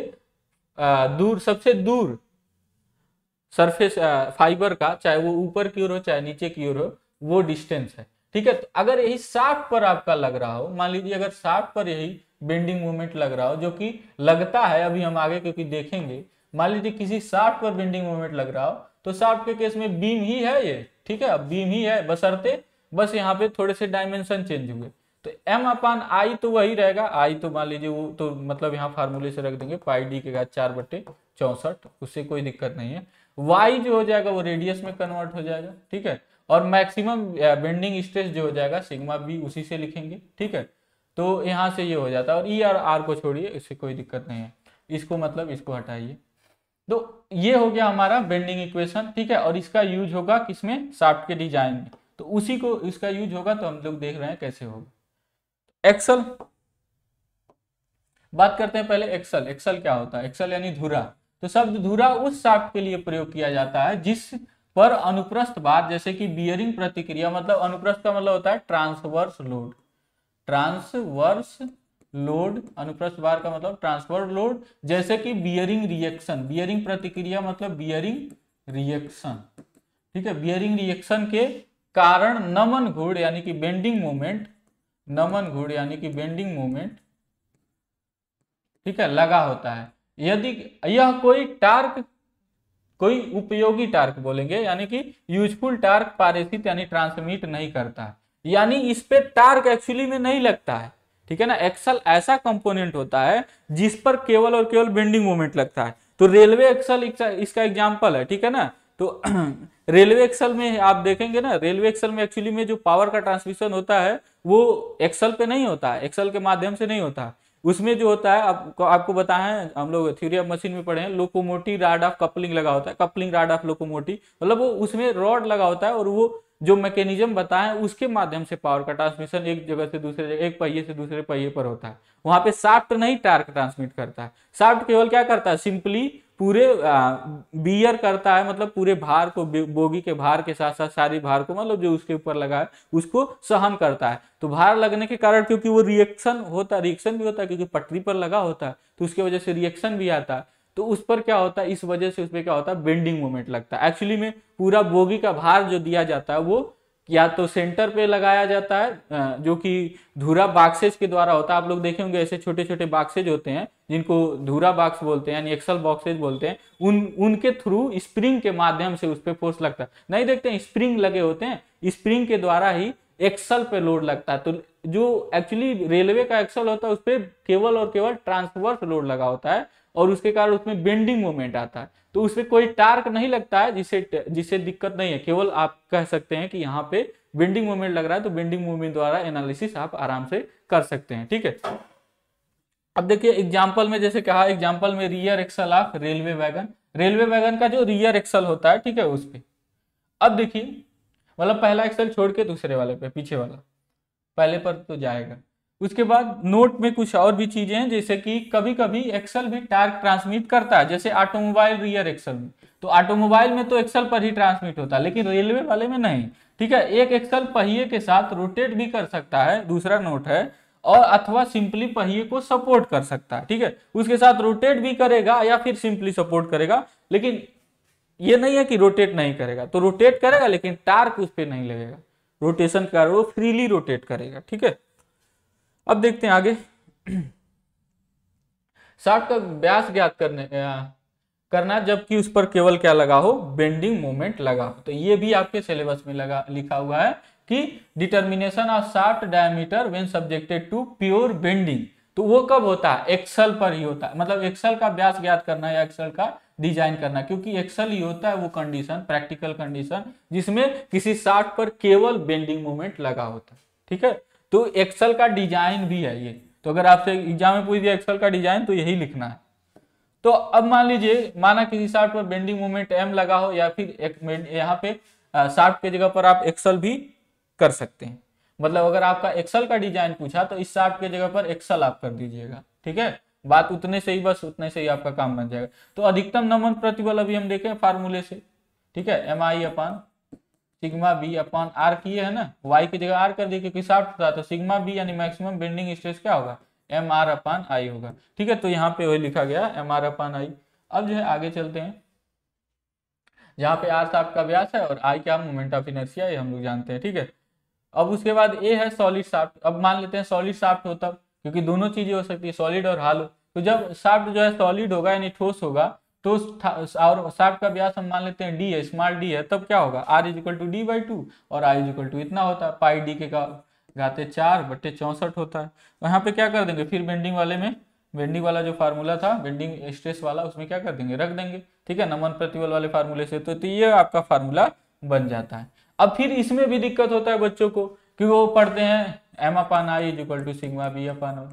आ, दूर सबसे दूर सरफेस फाइबर का चाहे वो ऊपर की ओर हो चाहे नीचे की ओर हो वो डिस्टेंस है ठीक है तो अगर यही साठ पर आपका लग रहा हो मान लीजिए अगर साठ पर यही बेंडिंग मोमेंट लग रहा हो जो कि लगता है अभी हम आगे क्योंकि देखेंगे मान लीजिए किसी साठ पर बेंडिंग मोमेंट लग रहा हो तो साठ के केस में बीम ही है ये ठीक है बीम ही है बसरते बस यहाँ पे थोड़े से डायमेंशन चेंज हुए तो एम अपान आई तो वही रहेगा आई तो मान लीजिए वो तो मतलब यहाँ फार्मूले से रख देंगे पाई डी के घात चार बटे चौसठ उससे कोई दिक्कत नहीं है वाई जो हो जाएगा वो रेडियस में कन्वर्ट हो जाएगा ठीक है और मैक्सिमम बेंडिंग स्ट्रेस जो हो जाएगा सिग्मा बी उसी से लिखेंगे ठीक है तो यहाँ से ये यह हो जाता है और ई e और आर को छोड़िए इससे कोई दिक्कत नहीं है इसको मतलब इसको हटाइए तो ये हो गया हमारा बेंडिंग इक्वेशन ठीक है और इसका यूज होगा किसमें साफ्ट के डिजाइन में तो उसी को इसका यूज होगा तो हम लोग देख रहे हैं कैसे होगा एक्सल बात करते हैं पहले एक्सल एक्सल क्या होता है एक्सल यानी धुरा तो शब्द धुरा उस साफ्ट के लिए प्रयोग किया जाता है जिस पर अनुप्रस्थ बात जैसे कि बियरिंग प्रतिक्रिया मतलब अनुप्रस्थ का मतलब होता है ट्रांसवर्स लोड ट्रांसवर्स लोड अनुप्रस्थ बार का मतलब ट्रांसवर्स लोड जैसे कि बियरिंग रिएक्शन बियरिंग प्रतिक्रिया मतलब बियरिंग रिएक्शन ठीक है बियरिंग रिएक्शन के कारण नमन घोड़ यानी कि बेंडिंग मोमेंट नमन घोड़ यानी कि बेंडिंग मोमेंट ठीक है लगा होता है यदि यह कोई टार्क कोई उपयोगी टार्क बोलेंगे यानी कि यूजफुल टार्क पारेषित यानी ट्रांसमिट नहीं करता है यानी इस पे टार्क एक्चुअली में नहीं लगता है ठीक है ना एक्सल ऐसा कंपोनेंट होता है जिस पर केवल और केवल बेंडिंग मोमेंट लगता है तो रेलवे एक्सल इसका एग्जाम्पल है ठीक है ना तो रेलवे [clears throat] एक्सल में आप देखेंगे ना रेलवे एक्सल में एक्चुअली में जो पावर का ट्रांसमिशन होता है वो एक्सल पे नहीं होता है एक्सल के माध्यम से नहीं होता है उसमें जो होता है आपको आपको बताएं हम लोग थ्योरी ऑफ मशीन में पढ़े हैं लोकोमोटिव राड ऑफ कपलिंग लगा होता है कपलिंग राड ऑफ लोकोमोटिव मतलब वो उसमें रॉड लगा होता है और वो जो मैकेनिज्म बताएं उसके माध्यम से पावर का ट्रांसमिशन एक जगह से दूसरे जगह एक पहिए से दूसरे पहिए पर होता है वहां पे साफ्ट नहीं टार्क ट्रांसमिट करता है साफ्ट केवल क्या करता है सिंपली पूरे बियर करता है मतलब पूरे भार को बोगी के भार के साथ साथ सारी भार को मतलब जो उसके ऊपर लगा है उसको सहन करता है तो भार लगने के कारण क्योंकि वो रिएक्शन होता है रिएक्शन भी होता है क्योंकि पटरी पर लगा होता है तो उसकी वजह से रिएक्शन भी आता है तो उस पर क्या होता है इस वजह से उस पर क्या होता है बेंडिंग मोमेंट लगता है एक्चुअली में पूरा बोगी का भार जो दिया जाता है वो या तो सेंटर पे लगाया जाता है जो कि धूरा बाक्सेज के द्वारा होता है आप लोग देखे होंगे ऐसे छोटे छोटे बाक्सेज होते हैं जिनको धूरा बाक्स बोलते हैं यानी एक्सल बॉक्सेज बोलते हैं उन उनके थ्रू स्प्रिंग के माध्यम से उस पर फोर्स लगता है नहीं देखते हैं स्प्रिंग लगे होते हैं स्प्रिंग के द्वारा ही एक्सल पे लोड लगता है तो जो एक्चुअली रेलवे का एक्सल होता है उस पर केवल और केवल ट्रांसवर्स लोड लगा होता है और उसके कारण उसमें बेंडिंग मोमेंट आता है तो उसमें कोई टार्क नहीं लगता है जिसे जिसे दिक्कत नहीं है केवल आप कह सकते हैं कि यहाँ पे बेंडिंग मोमेंट लग रहा है तो बेंडिंग मोमेंट द्वारा एनालिसिस आप आराम से कर सकते हैं ठीक है अब देखिए एग्जाम्पल में जैसे कहा एग्जाम्पल में rear axle of railway wagon railway wagon का जो रियर एक्सल होता है ठीक है उस पर अब देखिए मतलब पहला एक्सल छोड़ के दूसरे वाले पे पीछे वाला पहले पर तो जाएगा उसके बाद नोट में कुछ और भी चीज़ें हैं जैसे कि कभी कभी एक्सल भी टार्क ट्रांसमिट करता है जैसे ऑटोमोबाइल रियर एक्सल में तो ऑटोमोबाइल में तो एक्सल पर ही ट्रांसमिट होता है लेकिन रेलवे वाले में नहीं ठीक है एक एक्सल पहिए के साथ रोटेट भी कर सकता है दूसरा नोट है और अथवा सिंपली पहिए को सपोर्ट कर सकता है ठीक है उसके साथ रोटेट भी करेगा या फिर सिंपली सपोर्ट करेगा लेकिन ये नहीं है कि रोटेट नहीं करेगा तो रोटेट करेगा लेकिन टार्क उस पर नहीं लगेगा रोटेशन कर वो फ्रीली रोटेट करेगा ठीक है अब देखते हैं आगे शाफ्ट का व्यास ज्ञात करने करना जबकि उस पर केवल क्या लगा हो बेंडिंग मोमेंट लगा हो तो ये भी आपके सिलेबस में लगा लिखा हुआ है कि determination of shaft diameter when subjected to pure bending तो वो कब होता है एक्सल पर ही होता है मतलब एक्सल का व्यास ज्ञात करना या एक्सल का डिजाइन करना क्योंकि एक्सल ही होता है वो कंडीशन प्रैक्टिकल कंडीशन जिसमें किसी शाफ्ट पर केवल बेंडिंग मोमेंट लगा होता है ठीक है तो एक्सल का डिजाइन भी है ये तो अगर आपसे एग्जाम में पूछ दिया एक्सल का डिजाइन तो यही लिखना है तो अब मान लीजिए माना किसी शार्ट पर बेंडिंग मोमेंट एम लगा हो या फिर एक यहाँ पे शार्ट के जगह पर आप एक्सल भी कर सकते हैं मतलब अगर आपका एक्सल का डिजाइन पूछा तो इस शार्ट के जगह पर एक्सल आप कर दीजिएगा ठीक है बात उतने से ही बस उतने से ही आपका काम बन जाएगा तो अधिकतम नमन प्रतिबल अभी हम देखें फार्मूले से ठीक है M I upon sigma B upon R किए है ना वाई की जगह आर कर दिए क्योंकि होता है तो सिग्मा बी यानी मैक्सिमम बेंडिंग स्ट्रेस क्या होगा एम आर अपान आई होगा ठीक है तो यहाँ पे वही लिखा गया एम आर अपान आई अब जो है आगे चलते हैं जहाँ पे आर साफ का व्यास है और आई क्या मोमेंट ऑफ इनर्सिया ये हम लोग जानते हैं ठीक है अब उसके बाद ए है सॉलिड साफ्ट अब मान लेते हैं सॉलिड साफ्ट होता क्योंकि दोनों चीजें हो सकती है सॉलिड और हालो तो जब साफ्ट जो है सॉलिड होगा यानी ठोस होगा तो और साफ का व्यास हम मान लेते हैं डी है स्मॉल डी है तब क्या होगा R is equal to D by two और आर इज इक्वल टू इतना होता है पाई डी के का घाते चार बट्टे चौंसठ होता है तो यहाँ पे क्या कर देंगे फिर बेंडिंग वाले में बेंडिंग वाला जो फार्मूला था बेंडिंग स्ट्रेस वाला उसमें क्या कर देंगे रख देंगे ठीक है नमन प्रतिबल वाले फार्मूले से तो, तो ये आपका फार्मूला बन जाता है अब फिर इसमें भी दिक्कत होता है बच्चों को कि वो पढ़ते हैं M upon I is equal to sigma B upon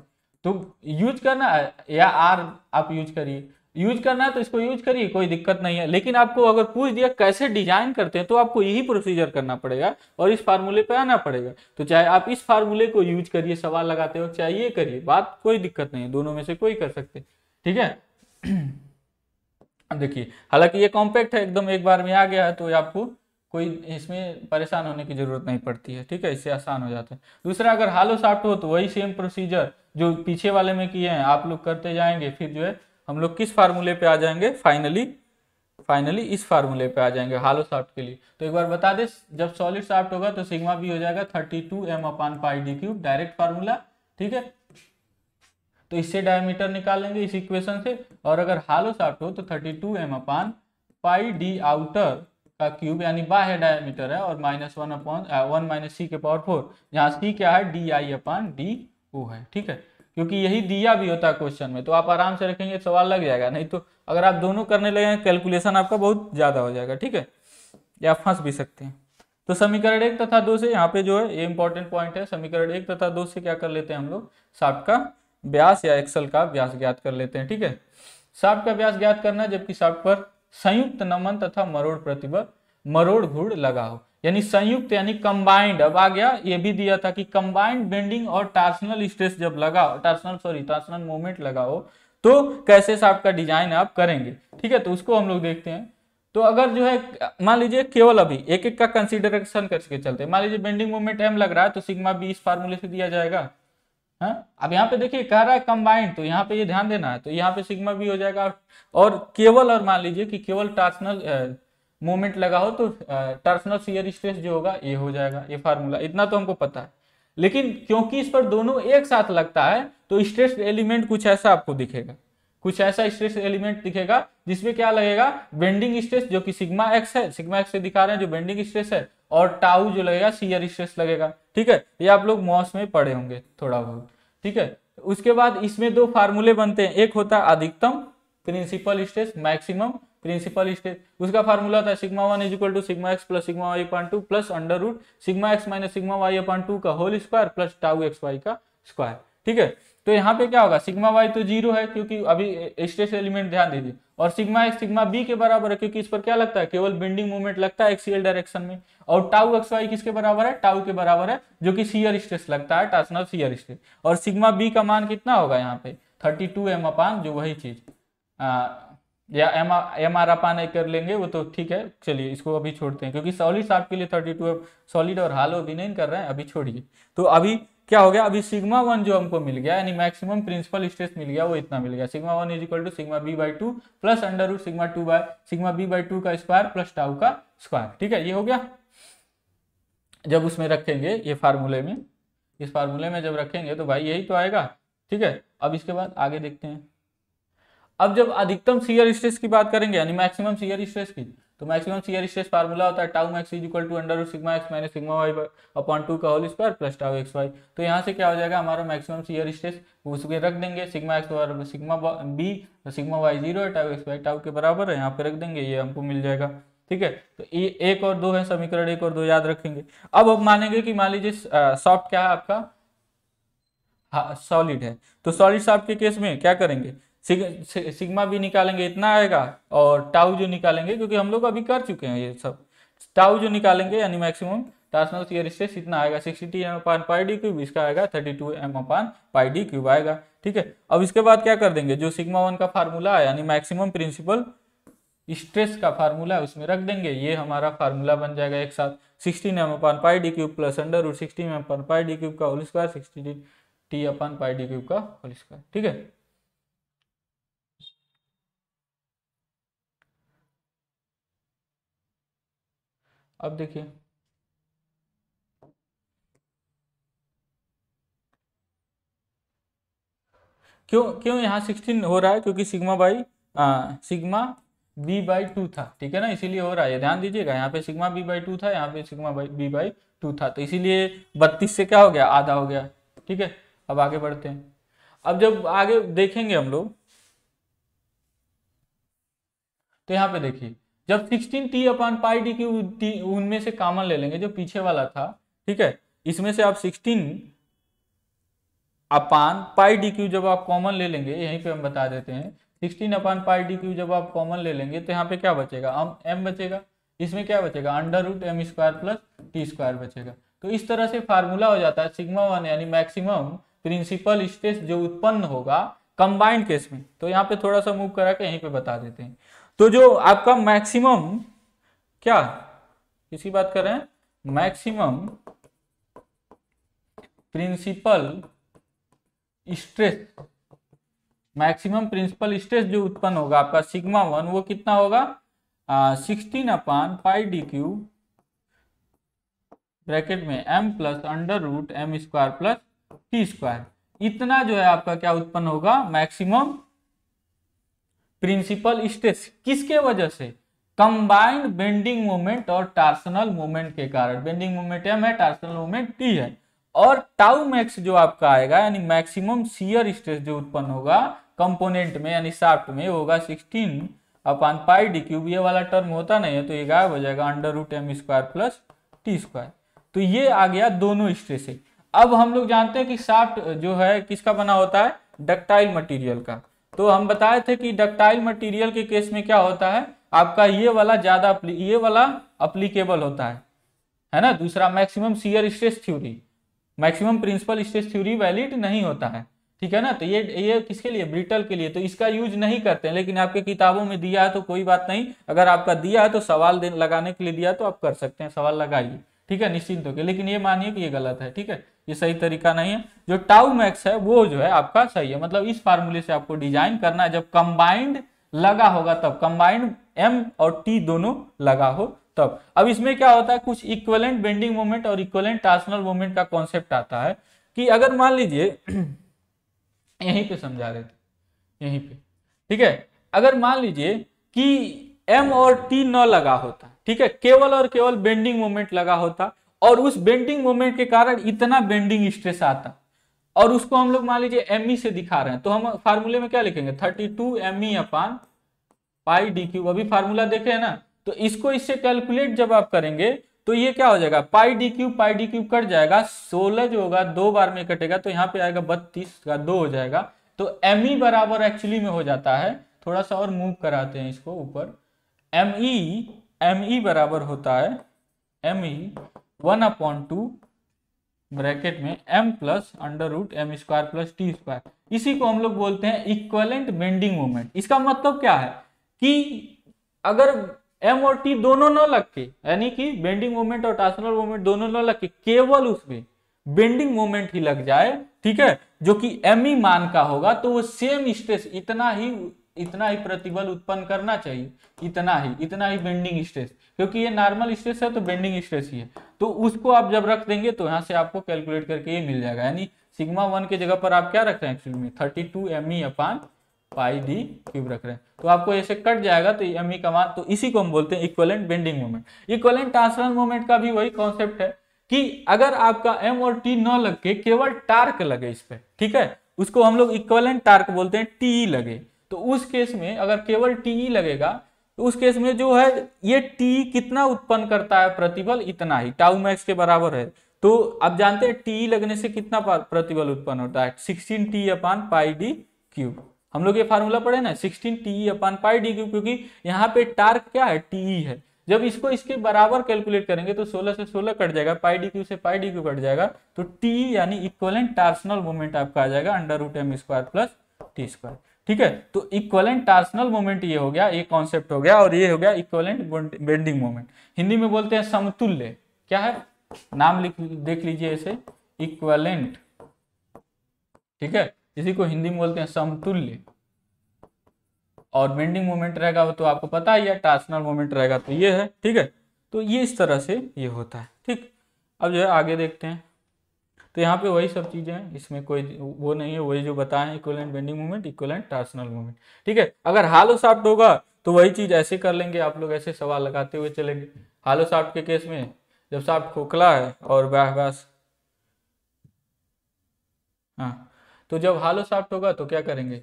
तो यूज करना या आर आप यूज करिए यूज करना है तो इसको यूज करिए कोई दिक्कत नहीं है लेकिन आपको अगर पूछ दिया कैसे डिजाइन करते हैं तो आपको यही प्रोसीजर करना पड़ेगा और इस फार्मूले पे आना पड़ेगा तो चाहे आप इस फार्मूले को यूज करिए सवाल लगाते हो चाहे ये करिए बात कोई दिक्कत नहीं है दोनों में से कोई कर सकते ठीक है [clears throat] देखिए हालांकि ये कॉम्पैक्ट है एकदम एक बार में आ गया है तो आपको कोई इसमें परेशान होने की जरूरत नहीं पड़ती है ठीक है इससे आसान हो जाता है दूसरा अगर हालो साफ्ट हो तो वही सेम प्रोसीजर जो पीछे वाले में किए हैं आप लोग करते जाएंगे फिर जो है हम लोग किस फार्मूले पे आ जाएंगे फाइनली फाइनली इस फार्मूले पे आ जाएंगे हालो साफ्ट के लिए तो एक बार बता दे जब सॉलिड साफ्ट होगा तो सिग्मा भी हो जाएगा thirty two M upon pi D cube direct formula ठीक है तो इससे डायमीटर निकाल लेंगे इस इक्वेशन से और अगर हालो साफ्ट हो तो thirty two M upon pi D outer का क्यूब यानी बाह्य डायमीटर है और minus one upon one minus C के पावर फोर जहाँ सी क्या है डी आई अपान डी ओ है ठीक है क्योंकि यही दिया भी होता है क्वेश्चन में तो आप आराम से रखेंगे सवाल लग जाएगा नहीं तो अगर आप दोनों करने लगे कैलकुलेशन आपका बहुत ज़्यादा हो जाएगा ठीक है या फंस भी सकते हैं तो समीकरण एक तथा दो से यहाँ पे जो है ये इंपॉर्टेंट पॉइंट है समीकरण एक तथा दो से क्या कर लेते हैं हम लोग साप का व्यास या एक्सल का व्यास ज्ञात कर लेते हैं ठीक है साप का व्यास ज्ञात करना जबकि साप पर संयुक्त नमन तथा मरोड़ प्रतिबल मरोड़ घूड़ लगा हो यानी संयुक्त यानी कंबाइंड अब आ गया ये भी दिया था कि कंबाइंड बेंडिंग और टार्सनल स्ट्रेस जब लगाओ टार्सनल सॉरी टार्सनल मूवमेंट लगाओ तो कैसे साफ का डिजाइन आप करेंगे ठीक है तो उसको हम लोग देखते हैं तो अगर जो है मान लीजिए केवल अभी एक एक का कंसिडरेशन करके चलते मान लीजिए बेंडिंग मोमेंट एम लग रहा है तो सिग्मा बी इस फार्मूले से दिया जाएगा है हाँ? अब यहाँ पे देखिए कह रहा है कंबाइंड तो यहाँ पे ये यह ध्यान देना है तो यहाँ पे सिग्मा बी हो जाएगा और केवल और मान लीजिए कि केवल टार्सनल मोमेंट हो तो टर्सनल सीयर स्ट्रेस जो होगा ये हो जाएगा ये फार्मूला इतना तो हमको पता है लेकिन क्योंकि इस पर दोनों एक साथ लगता है तो स्ट्रेस एलिमेंट कुछ ऐसा आपको दिखेगा कुछ ऐसा स्ट्रेस एलिमेंट दिखेगा जिसमें क्या लगेगा बेंडिंग स्ट्रेस जो कि सिग्मा एक्स है सिग्मा एक्स से दिखा रहे हैं जो बेंडिंग स्ट्रेस है और टाउ जो लगेगा सीयर स्ट्रेस लगेगा ठीक है ये आप लोग मॉस में पढ़े होंगे थोड़ा बहुत ठीक है उसके बाद इसमें दो फार्मूले बनते हैं एक होता है अधिकतम principal stress maximum principal state उसका फार्मूला था sigma one is equal to sigma X plus sigma Y upon two plus under root sigma X minus sigma Y upon two का whole square plus tau X Y का square ठीक है तो यहाँ पे क्या होगा सिग्मा वाई तो जीरो है क्योंकि अभी स्ट्रेस एलिमेंट ध्यान दीजिए और सिग्मा एक्स सिग्मा बी के बराबर है क्योंकि इस पर क्या लगता है केवल बेंडिंग मूवमेंट लगता है एक्सियल डायरेक्शन में और टाउ एक्स वाई किसके बराबर है टाउ के बराबर है जो कि सीयर स्ट्रेस लगता है टासनल सीयर स्ट्रेस और सिग्मा बी का मान कितना होगा यहाँ पे थर्टी टू एम अपान जो वही चीज या एम एम आर आप आने कर लेंगे वो तो ठीक है चलिए इसको अभी छोड़ते हैं क्योंकि सॉलिड साफ के लिए थर्टी टू सॉलिड और हालो अभी नहीं कर रहे हैं अभी छोड़िए तो अभी क्या हो गया अभी सिग्मा वन जो हमको मिल गया यानी मैक्सिमम प्रिंसिपल स्ट्रेस मिल गया वो इतना मिल गया sigma one is equal to sigma B by two plus under root sigma two by sigma B by two का स्क्वायर प्लस टाउ का स्क्वायर ठीक है ये हो गया जब उसमें रखेंगे ये फार्मूले में इस फार्मूले में जब रखेंगे तो भाई यही तो आएगा ठीक है अब इसके बाद आगे देखते हैं अब जब अधिकतम सीयर स्ट्रेस की बात करेंगे यानी मैक्सिमम सीयर स्ट्रेस की तो मैक्सिमम सीयर स्ट्रेस फार्मूला होता है tau max is equal to under sigma X minus sigma Y upon two का whole square plus tau X Y तो यहाँ से क्या हो जाएगा हमारा मैक्सिमम सीयर स्ट्रेस उसके रख देंगे सिग्मा एक्स बराबर sigma B sigma Y zero tau X Y tau के बराबर है यहाँ पे रख देंगे ये हमको मिल जाएगा ठीक है तो ये एक और दो है समीकरण एक और दो याद रखेंगे अब हम मानेंगे कि मान लीजिए सॉफ्ट क्या है आपका सॉलिड हाँ, है तो सॉलिड सॉफ्ट के केस में क्या करेंगे सिग, सिग्मा भी निकालेंगे इतना आएगा और टाउ जो निकालेंगे क्योंकि हम लोग अभी कर चुके हैं ये सब टाउ जो निकालेंगे यानी मैक्सिमम टार्सनल ईयर स्ट्रेस इतना आएगा sixteen T M upon pi D cube इसका आएगा thirty two M upon pi D cube आएगा ठीक है अब इसके बाद क्या कर देंगे जो सिग्मा वन का फार्मूला है यानी मैक्सिमम प्रिंसिपल स्ट्रेस का फार्मूला है उसमें रख देंगे ये हमारा फार्मूला बन जाएगा एक साथ sixteen M upon pi D cube plus under और sixteen M upon pi D cube का whole square sixteen T upon pi D cube का होल स्क्वायर ठीक है अब देखिए क्यों क्यों यहाँ सिक्सटीन हो रहा है क्योंकि sigma by sigma B by two था ठीक है ना इसीलिए हो रहा है ध्यान दीजिएगा यहाँ पे सिग्मा बी बाई टू था यहाँ पे sigma by B by two था तो इसीलिए बत्तीस से क्या हो गया आधा हो गया ठीक है अब आगे बढ़ते हैं अब जब आगे देखेंगे हम लोग तो यहाँ पे देखिए जब sixteen T upon pi D cube T उनमें से कॉमन ले लेंगे जो पीछे वाला था ठीक है इसमें से आप sixteen upon pi D cube जब आप कॉमन ले लेंगे यहीं पे हम बता देते हैं sixteen upon pi D cube जब आप कॉमन ले लेंगे तो यहाँ पे क्या बचेगा हम एम बचेगा इसमें क्या बचेगा under root M square plus T square बचेगा तो इस तरह से फार्मूला हो जाता है सिग्मा वन यानी मैक्सिमम प्रिंसिपल स्ट्रेस जो उत्पन्न होगा कंबाइंड केस में तो यहाँ पे थोड़ा सा मूव करा के यहीं पे बता देते हैं तो जो आपका मैक्सिमम क्या किसी बात कर रहे हैं maximum principal stress maximum principal stress जो उत्पन्न होगा आपका सिग्मा वन वो कितना होगा sixteen upon pi D cube bracket में M plus under root M square plus T square इतना जो है आपका क्या उत्पन्न होगा मैक्सिमम प्रिंसिपल स्ट्रेस किसके वजह से कंबाइंड बेंडिंग मोमेंट और टार्सनल मोमेंट के कारण बेंडिंग मोमेंट एम है टार्सनल मोमेंट टी है और टाउ मैक्स जो आपका आएगा यानी मैक्सिमम सीयर स्ट्रेस जो उत्पन्न होगा कंपोनेंट में यानी साफ्ट में होगा sixteen upon pi D cube ये वाला टर्म होता नहीं है तो ये गायब हो जाएगा under root M square plus T square तो ये आ गया दोनों स्ट्रेस अब हम लोग जानते हैं कि साफ्ट जो है किसका बना होता है डक्टाइल मटीरियल का तो हम बताए थे कि डक्टाइल मटेरियल के केस में क्या होता है आपका ये वाला ज्यादा ये वाला अप्लीकेबल होता है है ना दूसरा maximum shear stress theory maximum principal stress theory valid नहीं होता है ठीक है ना तो ये ये किसके लिए ब्रिटल के लिए तो इसका यूज नहीं करते हैं लेकिन आपके किताबों में दिया है तो कोई बात नहीं अगर आपका दिया है तो सवाल लगाने के लिए दिया तो आप कर सकते हैं सवाल लगाइए ठीक है निश्चिंत होकर लेकिन ये मानिए कि ये गलत है ठीक है ये सही तरीका नहीं है जो टाउ मैक्स है वो जो है आपका सही है मतलब इस फार्मूले से आपको डिजाइन करना है जब कंबाइंड लगा होगा तब कंबाइंड एम और टी दोनों लगा हो तब अब इसमें क्या होता है कुछ इक्वलेंट बेंडिंग मोमेंट और इक्वलेंट ट्रांसनल मोमेंट का कॉन्सेप्ट आता है कि अगर मान लीजिए [clears throat] यहीं पे समझा रहे थे यहीं पे ठीक है अगर मान लीजिए कि एम और टी न लगा होता ठीक है केवल और केवल बेंडिंग मोमेंट लगा होता और उस बेंडिंग मोमेंट के कारण इतना बेंडिंग स्ट्रेस आता और उसको हम लोग मान लीजिए एम e से दिखा रहे हैं तो हम फार्मूले में क्या लिखेंगे thirty two M upon pi D cube अभी फार्मूला देखे है ना तो इसको इससे कैलकुलेट जब आप करेंगे तो ये क्या हो जाएगा pi D cube pi D cube cut जाएगा सोलह जो होगा दो बार में कटेगा तो यहाँ पे आएगा बत्तीस का दो हो जाएगा तो एम ई e बराबर एक्चुअली में हो जाता है थोड़ा सा और मूव कराते हैं इसको ऊपर एम ई एम ई बराबर होता है M E e one upon two bracket में M plus under root M square plus T square इसी को हम लोग बोलते हैं इक्वलेंट बेंडिंग मोमेंट इसका मतलब क्या है कि अगर एम और टी दोनों न लग के यानी कि बेंडिंग मोमेंट और ट्रांसफर मोमेंट दोनों न लग के केवल उसमें बेंडिंग मोमेंट ही लग जाए ठीक है जो कि एम ई मान का होगा तो वो सेम स्ट्रेस इतना ही इतना ही प्रतिबल उत्पन्न करना चाहिए इतना ही इतना ही बेंडिंग स्ट्रेस क्योंकि ये नॉर्मल स्ट्रेस है तो बेंडिंग स्ट्रेस ही है तो उसको आप जब रख देंगे तो यहाँ से आपको कैलकुलेट करके ये मिल जाएगा यानी सिग्मा वन के जगह पर आप क्या रख रहे हैं एक्चुअली में thirty two M E upon pi D cube रख रहे हैं तो आपको ऐसे कट जाएगा तो एम ई का मान तो इसी को हम बोलते हैं equivalent bending moment equivalent transfer moment का भी वही कॉन्सेप्ट है कि अगर आपका एम और टी न लग के केवल टार्क लगे इस पर ठीक है उसको हम लोग इक्वलेंट टार्क बोलते हैं टी लगे तो उस केस में अगर केवल टी लगेगा तो उस केस में जो है ये टी कितना उत्पन्न करता है प्रतिबल इतना ही टाउ मैक्स के बराबर है तो आप जानते हैं टी लगने से कितना प्रतिबल उत्पन्न होता है sixteen T upon pi D cube हम लोग ये फार्मूला पढ़े ना sixteen T upon pi D cube क्योंकि यहाँ पे टार्क क्या है टी है जब इसको इसके बराबर कैलकुलेट करेंगे तो 16 से 16 कट जाएगा पाई डी क्यू से पाई डी क्यू कट जाएगा तो टी यानी इक्वलेंट टार्सनल मोमेंट आपका आ जाएगा under root M square plus T square ठीक है तो इक्वलेंट टार्सनल मोमेंट ये हो गया ये कॉन्सेप्ट हो गया और ये हो गया इक्वलेंट बेंडिंग मोमेंट हिंदी में बोलते हैं समतुल्य क्या है नाम लिख देख लीजिए इसे इक्वलेंट ठीक है इसी को हिंदी में बोलते हैं समतुल्य और बेंडिंग मोमेंट रहेगा वो तो आपको पता ही है टार्सनल मोमेंट रहेगा तो ये है ठीक है तो ये इस तरह से ये होता है ठीक अब जो है आगे देखते हैं तो यहाँ पे वही सब चीज़ें हैं इसमें कोई वो नहीं है वही जो बताएं equivalent bending movement equivalent torsional movement ठीक है अगर हालो साफ्ट होगा तो वही चीज़ ऐसे कर लेंगे आप लोग ऐसे सवाल लगाते हुए चलेंगे हालो साफ्ट के केस में जब साफ्ट खोखला है और बह बस हाँ तो जब हालो साफ्ट होगा तो क्या करेंगे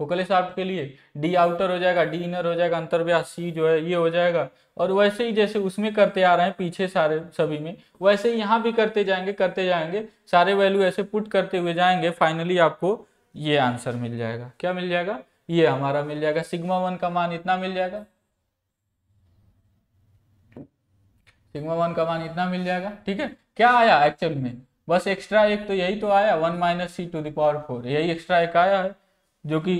खोखले शाफ्ट के लिए डी आउटर हो जाएगा डी इनर हो जाएगा अंतर्व्यास सी जो है ये हो जाएगा और वैसे ही जैसे उसमें करते आ रहे हैं पीछे सारे सभी में वैसे ही यहाँ भी करते जाएंगे करते जाएंगे सारे वैल्यू ऐसे पुट करते हुए जाएंगे फाइनली आपको ये आंसर मिल जाएगा क्या मिल जाएगा ये हमारा मिल जाएगा सिग्मा वन का मान इतना मिल जाएगा सिग्मा वन का मान इतना मिल जाएगा ठीक है क्या आया एक्चुअल में बस एक्स्ट्रा एक तो यही तो आया one minus C to the power four यही एक्स्ट्रा एक आया है जो कि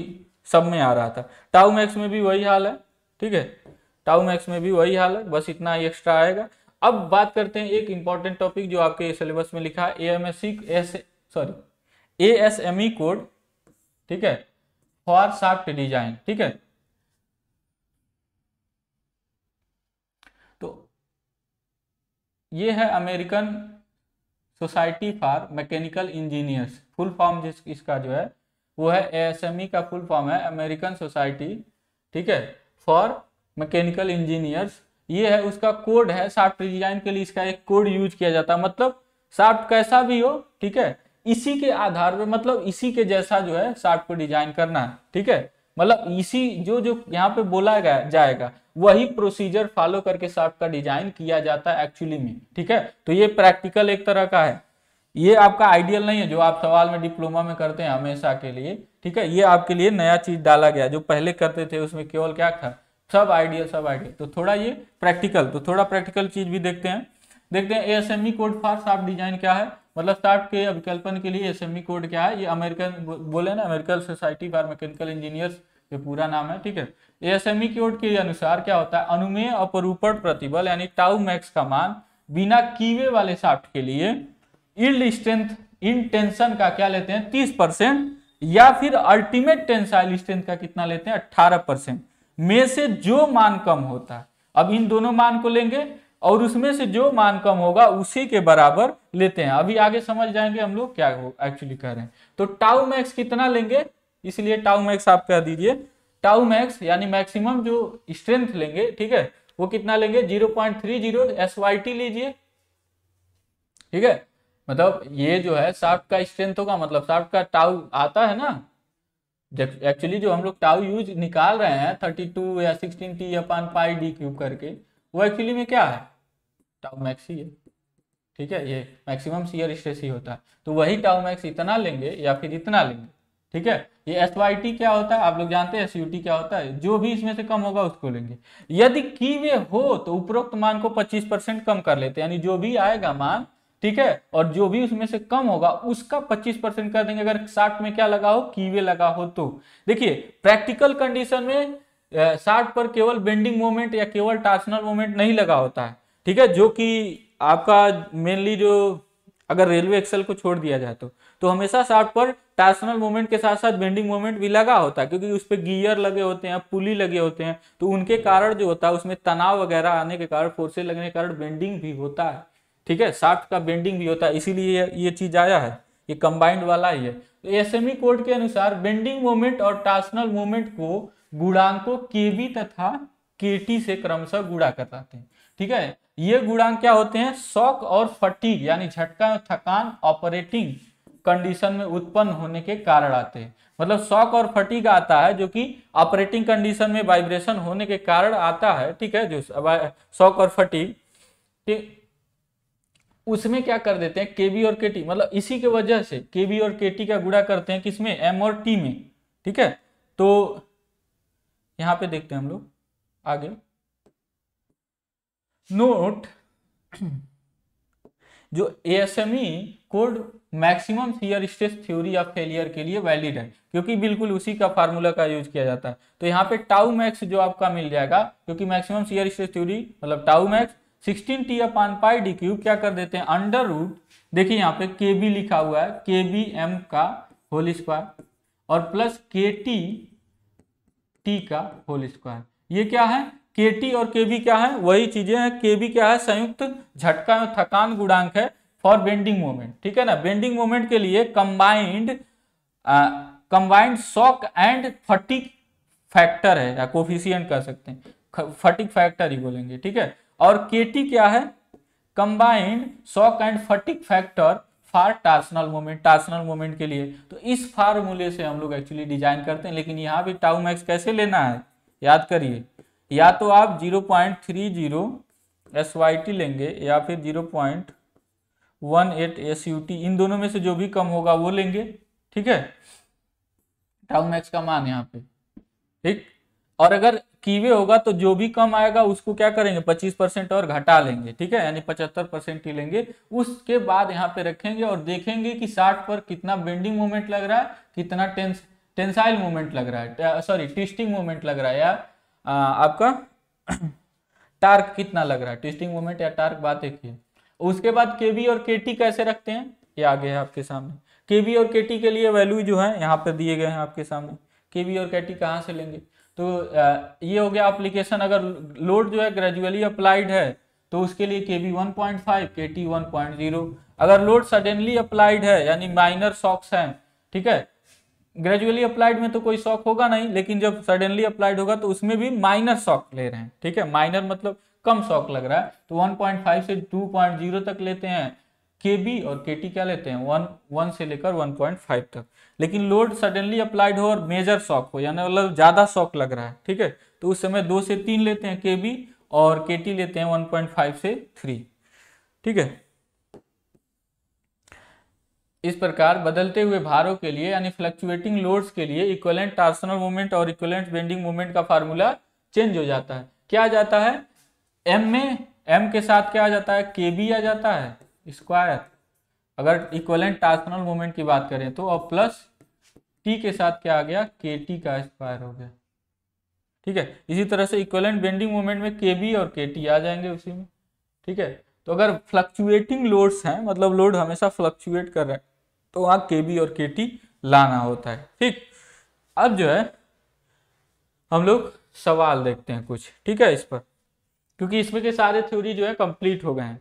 सब में आ रहा था टाउ मैक्स में भी वही हाल है ठीक है टाउ मैक्स में भी वही हाल है बस इतना ही एक्स्ट्रा आएगा अब बात करते हैं एक इंपॉर्टेंट टॉपिक जो आपके सिलेबस में लिखा है A M S C S sorry A S M E code ठीक है फॉर साफ्ट डिजाइन ठीक है तो ये है American Society for Mechanical Engineers full form जिस इसका जो है वो है एएसएमई e का फुल फॉर्म है अमेरिकन सोसाइटी ठीक है फॉर मैकेनिकल इंजीनियर्स ये है उसका कोड है सॉफ्ट डिजाइन के लिए इसका एक कोड यूज किया जाता है मतलब सॉफ्ट कैसा भी हो ठीक है इसी के आधार पर मतलब इसी के जैसा जो है सॉफ्ट को डिजाइन करना है ठीक है मतलब इसी जो जो यहाँ पे बोला गया जाएगा वही प्रोसीजर फॉलो करके सॉफ्ट का डिजाइन किया जाता है एक्चुअली में ठीक है तो ये प्रैक्टिकल एक तरह का है ये आपका आइडियल नहीं है जो आप सवाल में डिप्लोमा में करते हैं हमेशा के लिए ठीक है ये आपके लिए नया चीज डाला गया जो पहले करते थे उसमें केवल क्या था सब आइडियल सब आइडियल तो थोड़ा ये प्रैक्टिकल तो थोड़ा प्रैक्टिकल चीज भी देखते हैं देखते हैं ASME code for shaft design क्या है मतलब साफ्ट के अभिकल्पन के लिए ई कोड e क्या है ये अमेरिकन बोले ना American Society for Mechanical Engineers ये पूरा नाम है ठीक है ई कोड e के अनुसार क्या होता है अनुमेय अपरूपण प्रतिबल यानी टाउ मैक्स का मान बिना कीवे वाले साफ्ट के लिए इल्ड स्ट्रेंथ इन टेंशन का क्या लेते हैं तीस परसेंट या फिर अल्टीमेट टेंसाइल स्ट्रेंथ का कितना लेते हैं अट्ठारह परसेंट में से जो मान कम होता है अब इन दोनों मान को लेंगे और उसमें से जो मान कम होगा उसी के बराबर लेते हैं अभी आगे समझ जाएंगे हम लोग क्या एक्चुअली कह रहे हैं तो टाउ मैक्स कितना लेंगे इसलिए टाउ मैक्स आप कह दीजिए टाउ मैक्स यानी मैक्सिमम जो स्ट्रेंथ लेंगे ठीक है वो कितना लेंगे zero point three zero S Y T लीजिए ठीक है मतलब ये जो है साफ्ट का स्ट्रेंथ होगा मतलब साफ्ट का टाउ आता है ना एक्चुअली जो हम लोग टाउ यूज निकाल रहे हैं थर्टी टू या sixteen T upon pi D cube करके वो एक्चुअली में क्या है टाउ मैक्स ही है ठीक है ये मैक्सिमम सीयर स्ट्रेस ही होता है तो वही टाउ मैक्स इतना लेंगे या फिर इतना लेंगे ठीक है ये एस वाई टी क्या होता है आप लोग जानते हैं एस यू टी क्या होता है जो भी इसमें से कम होगा उसको लेंगे यदि की वे हो तो उपरोक्त मान को 25 परसेंट कम कर लेते हैं यानी जो भी आएगा मान ठीक है और जो भी उसमें से कम होगा उसका 25 परसेंट कर देंगे अगर साठ में क्या लगा हो कीवे लगा हो तो देखिए प्रैक्टिकल कंडीशन में साठ पर केवल बेंडिंग मोमेंट या केवल टार्सनल मोमेंट नहीं लगा होता है ठीक है जो कि आपका मेनली जो अगर रेलवे एक्सल को छोड़ दिया जाए तो तो हमेशा साठ पर टार्सनल मोमेंट के साथ साथ बेंडिंग मोमेंट भी लगा होता है क्योंकि उस पर गियर लगे होते हैं पुली लगे होते हैं तो उनके कारण जो होता है उसमें तनाव वगैरह आने के कारण फोर्सेज लगने के कारण बेंडिंग भी होता है ठीक है साफ्ट का बेंडिंग भी होता है इसीलिए ये, चीज आया है ये कंबाइंड वाला ही है तो एसएमई कोड e के अनुसार बेंडिंग मोमेंट और टार्सनल मोमेंट को गुणांकों के बी तथा के टी से क्रमशः गुणा करवाते हैं ठीक है ये गुणांक क्या होते हैं शॉक और फटीक यानी झटका थकान ऑपरेटिंग कंडीशन में उत्पन्न होने के कारण आते हैं मतलब शॉक और फटीक आता है जो कि ऑपरेटिंग कंडीशन में वाइब्रेशन होने के कारण आता है ठीक है जो शॉक और फटीक उसमें क्या कर देते हैं के बी और के टी मतलब इसी के वजह से के बी और के टी का गुड़ा करते हैं किसमें एम और टी में ठीक है तो यहां पे देखते हैं हम लोग आगे नोट जो ASME code maximum shear stress theory of failure के लिए वैलिड है क्योंकि बिल्कुल उसी का फार्मूला का यूज किया जाता है तो यहाँ पे टाउ मैक्स जो आपका मिल जाएगा क्योंकि मैक्सिमम सीयर स्ट्रेस थ्योरी मतलब tau max sixteen T upon pi D cube क्या कर देते हैं अंडर रूट देखिए यहाँ पे के बी लिखा हुआ है के बी एम का होल स्क्वायर और प्लस के टी टी का होल स्क्वायर ये क्या है के टी और के बी क्या है वही चीजें हैं के बी क्या है संयुक्त झटका और थकान गुणांक है फॉर बेंडिंग मोमेंट ठीक है ना बेंडिंग मोमेंट के लिए combined combined shock and fatigue factor है या कोफिशियंट कह सकते हैं फटिक फैक्टर ही बोलेंगे ठीक है और के क्या है combined shock and fatigue factor for torsional moment torsional moment के लिए तो इस फार्मूले से हम लोग एक्चुअली डिजाइन करते हैं लेकिन यहाँ भी टाउ मैक्स कैसे लेना है याद करिए या तो आप 0.30 point three zero S Y T लेंगे या फिर 0.18 point one eight S U T इन दोनों में से जो भी कम होगा वो लेंगे ठीक है टाउ मैक्स का मान यहाँ पे ठीक और अगर कीवे होगा तो जो भी कम आएगा उसको क्या करेंगे 25 परसेंट और घटा लेंगे ठीक है यानी 75 परसेंट ही लेंगे उसके बाद यहाँ पे रखेंगे और देखेंगे कि 60 पर कितना बेंडिंग मोमेंट लग रहा है कितना टेंस टेंसाइल मोमेंट लग रहा है सॉरी टिस्टिंग मोमेंट लग रहा है या आ, आपका टार्क [clears throat] कितना लग रहा है टेस्टिंग मोमेंट या टार्क बात एक ही उसके बाद के और के कैसे रखते हैं ये आगे है आपके सामने के और के के लिए वैल्यू जो है यहाँ पर दिए गए हैं आपके सामने के और के कहाँ से लेंगे तो ये हो गया अप्लीकेशन अगर लोड जो है ग्रेजुअली अप्लाइड है तो उसके लिए K B one point five K T one point zero अगर लोड सडनली अप्लाइड है यानी माइनर शॉक्स हैं ठीक है ग्रेजुअली अप्लाइड में तो कोई शॉक होगा नहीं लेकिन जब सडनली अप्लाइड होगा तो उसमें भी माइनर शॉक ले रहे हैं ठीक है माइनर मतलब कम शॉक लग रहा है तो वन पॉइंट फाइव से टू पॉइंट जीरो तक लेते हैं के बी और के टी क्या लेते हैं वन वन से लेकर वन पॉइंट फाइव तक लेकिन लोड सडनली अप्लाइड हो और मेजर शॉक हो यानी मतलब ज़्यादा शॉक लग रहा है ठीक है तो उस समय दो से तीन लेते हैं के और के लेते हैं वन से थ्री ठीक है इस प्रकार बदलते हुए भारों के लिए यानी फ्लक्चुएटिंग लोड्स के लिए इक्वलेंट टार्सनल मूवमेंट और इक्वलेंट बेंडिंग मूवमेंट का फार्मूला चेंज हो जाता है क्या आ जाता है एम में एम के साथ क्या आ जाता है के बी आ जाता है स्क्वायर अगर इक्वलेंट टार्सनल मूवमेंट की बात करें तो और प्लस टी के साथ क्या आ गया के टी का स्क्वायर हो गया ठीक है इसी तरह से इक्वलेंट बेंडिंग मोमेंट में के बी और के टी आ जाएंगे उसी में ठीक है तो अगर फ्लक्चुएटिंग लोड्स हैं मतलब लोड हमेशा फ्लक्चुएट कर रहे हैं तो वहां के बी और के टी लाना होता है ठीक अब जो है हम लोग सवाल देखते हैं कुछ ठीक है इस पर क्योंकि इसमें के सारे थ्योरी जो है कंप्लीट हो गए हैं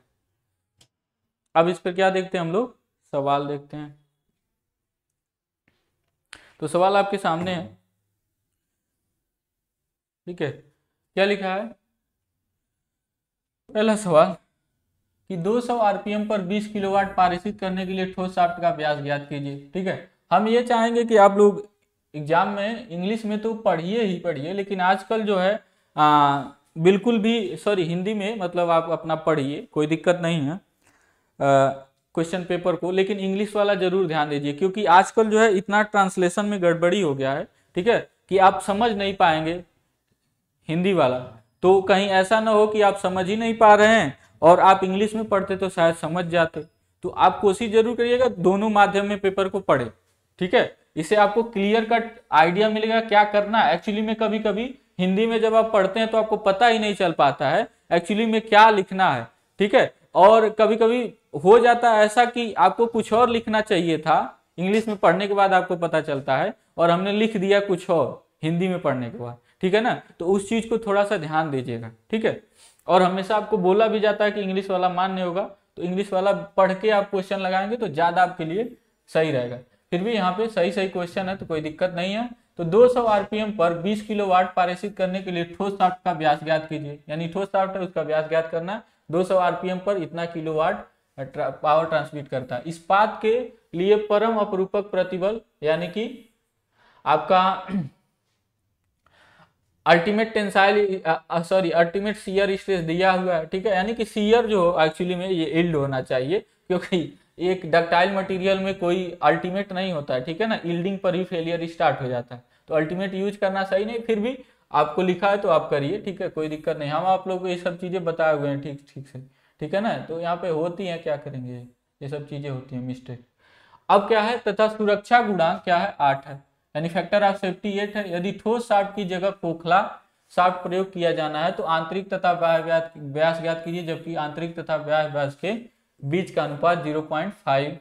अब इस पर क्या देखते हैं हम लोग सवाल देखते हैं तो सवाल आपके सामने है ठीक है क्या लिखा है पहला सवाल कि 200 आरपीएम पर 20 किलोवाट पारिशित करने के लिए ठोस शाफ्ट का ब्याज ज्ञात कीजिए ठीक है हम ये चाहेंगे कि आप लोग एग्जाम में इंग्लिश में तो पढ़िए ही पढ़िए लेकिन आजकल जो है आ, बिल्कुल भी सॉरी हिंदी में मतलब आप अपना पढ़िए कोई दिक्कत नहीं है आ, क्वेश्चन पेपर को लेकिन इंग्लिश वाला जरूर ध्यान दीजिए क्योंकि आजकल जो है इतना ट्रांसलेशन में गड़बड़ी हो गया है ठीक है कि आप समझ नहीं पाएंगे हिंदी वाला तो कहीं ऐसा ना हो कि आप समझ ही नहीं पा रहे हैं और आप इंग्लिश में पढ़ते तो शायद समझ जाते तो आप कोशिश जरूर करिएगा दोनों माध्यम में पेपर को पढ़े ठीक है इससे आपको क्लियर कट आइडिया मिलेगा क्या करना एक्चुअली में कभी कभी हिंदी में जब आप पढ़ते हैं तो आपको पता ही नहीं चल पाता है एक्चुअली में क्या लिखना है ठीक है और कभी कभी हो जाता है ऐसा कि आपको कुछ और लिखना चाहिए था इंग्लिश में पढ़ने के बाद आपको पता चलता है और हमने लिख दिया कुछ और हिंदी में पढ़ने के बाद ठीक है ना तो उस चीज को थोड़ा सा ध्यान दीजिएगा ठीक है और हमेशा आपको बोला भी जाता है कि इंग्लिश वाला मान्य होगा तो इंग्लिश वाला पढ़ के आप क्वेश्चन लगाएंगे तो ज्यादा आपके लिए सही रहेगा फिर भी यहाँ पे सही सही क्वेश्चन है तो कोई दिक्कत नहीं है तो 200 आरपीएम पर 20 किलो वाट पारेषित करने के लिए ठोस साफ्ट का व्यास ज्ञात कीजिए यानी ठोस साफ्ट है उसका व्यास ज्ञात करना 200 आरपीएम पर इतना किलोवाट ट्रा, पावर ट्रांसमिट करता है इस पात के लिए परम अपरूपक प्रतिबल यानी कि आपका ultimate tensile sorry ultimate shear stress दिया हुआ है ठीक है यानी कि सीयर जो हो एक्चुअली में ये इल्ड होना चाहिए क्योंकि एक डक्टाइल मटेरियल में कोई अल्टीमेट नहीं होता है ठीक है ना इल्डिंग पर ही फेलियर स्टार्ट हो जाता है तो अल्टीमेट यूज करना सही नहीं फिर भी आपको लिखा है तो आप करिए ठीक है कोई दिक्कत नहीं हम आप लोग को ये सब चीज़ें बताए हुए हैं ठीक ठीक से ठीक है ना तो यहाँ पे होती हैं क्या करेंगे ये सब चीज़ें होती हैं मिस्टेक अब क्या है तथा सुरक्षा गुणांक क्या है आठ है यानी फैक्टर ऑफ सेफ्टी एट है यदि ठोस साफ की जगह खोखला साफ्ट प्रयोग किया जाना है तो आंतरिक तथा व्यास ज्ञात कीजिए जबकि आंतरिक तथा व्यास व्यास के बीच का अनुपात जीरो पॉइंट फाइव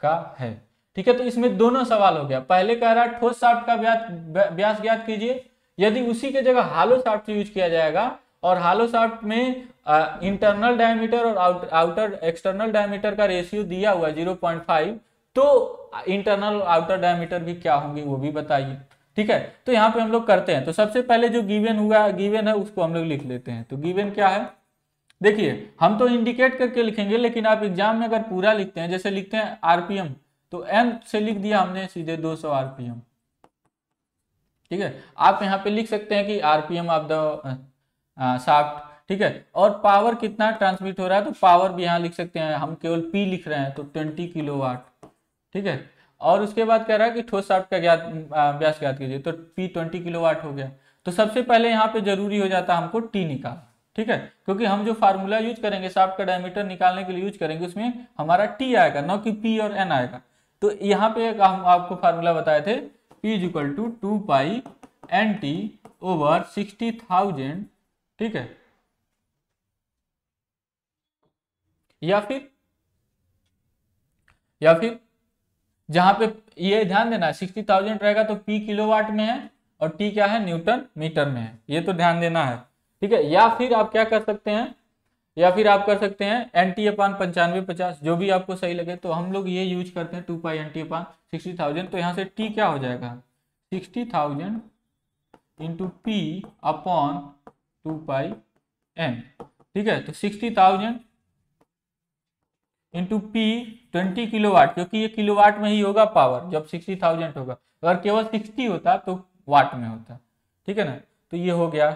का है ठीक है तो इसमें दोनों सवाल हो गया पहले कह रहा है ठोस साफ्ट का व्यास ज्ञात कीजिए यदि उसी के जगह हालो शाफ्ट यूज किया जाएगा और हालो शाफ्ट में इंटरनल डायमीटर और आउट, आउटर एक्सटर्नल डायमीटर का रेशियो दिया हुआ जीरो पॉइंट फाइव तो इंटरनल आउटर डायमीटर भी क्या होंगे वो भी बताइए ठीक है तो यहाँ पे हम लोग करते हैं तो सबसे पहले जो गिवेन हुआ गिवेन है उसको हम लोग लिख लेते हैं तो गिवेन क्या है देखिए हम तो इंडिकेट करके लिखेंगे लेकिन आप एग्जाम में अगर पूरा लिखते हैं जैसे लिखते हैं आरपीएम तो एम से लिख दिया हमने सीधे 200 आरपीएम ठीक है आप यहाँ पे लिख सकते हैं कि आरपीएम ऑफ द साफ्ट ठीक है और पावर कितना ट्रांसमिट हो रहा है तो पावर भी यहाँ लिख सकते हैं हम केवल पी लिख रहे हैं तो ट्वेंटी किलो वाट ठीक है और उसके बाद कह रहा है कि ठोस साफ्ट का ज्ञात व्यास uh, ज्ञात कीजिए तो पी ट्वेंटी किलो वाट हो गया तो सबसे पहले यहाँ पे जरूरी हो जाता है हमको टी निकाल ठीक है क्योंकि हम जो फार्मूला यूज करेंगे साफ्ट का डायमीटर निकालने के लिए यूज करेंगे उसमें हमारा टी आएगा न कि पी और एन आएगा तो यहाँ पे हम आपको फार्मूला बताए थे P is equal to two pi N T over sixty thousand ठीक है या फिर या फिर जहां पे ये ध्यान देना सिक्सटी थाउजेंड रहेगा तो पी किलोवाट में है और टी क्या है न्यूटन मीटर में है ये तो ध्यान देना है ठीक है या फिर आप क्या कर सकते हैं या फिर आप कर सकते हैं एन टी अपान पंचानवे पचास जो भी आपको सही लगे तो हम लोग ये यूज करते हैं two pi N T upon sixty thousand तो यहाँ से टी क्या हो जाएगा sixty thousand into P upon two pi N ठीक है तो sixty thousand into P twenty kilowatt क्योंकि ये किलो वाट में ही होगा पावर जब सिक्सटी थाउजेंड होगा अगर केवल सिक्सटी होता तो वाट में होता ठीक है ना तो ये हो गया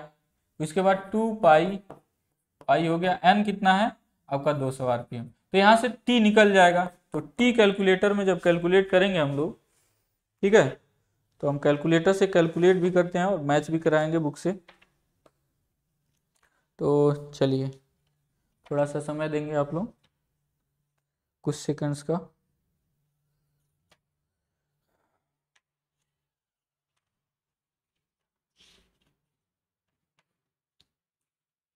उसके बाद टू पाई आई हो गया एन कितना है आपका 200 सौ आरपीएम तो यहाँ से टी निकल जाएगा तो टी कैलकुलेटर में जब कैलकुलेट करेंगे हम लोग ठीक है तो हम कैलकुलेटर से कैलकुलेट भी करते हैं और मैच भी कराएंगे बुक से तो चलिए थोड़ा सा समय देंगे आप लोग कुछ सेकंड्स का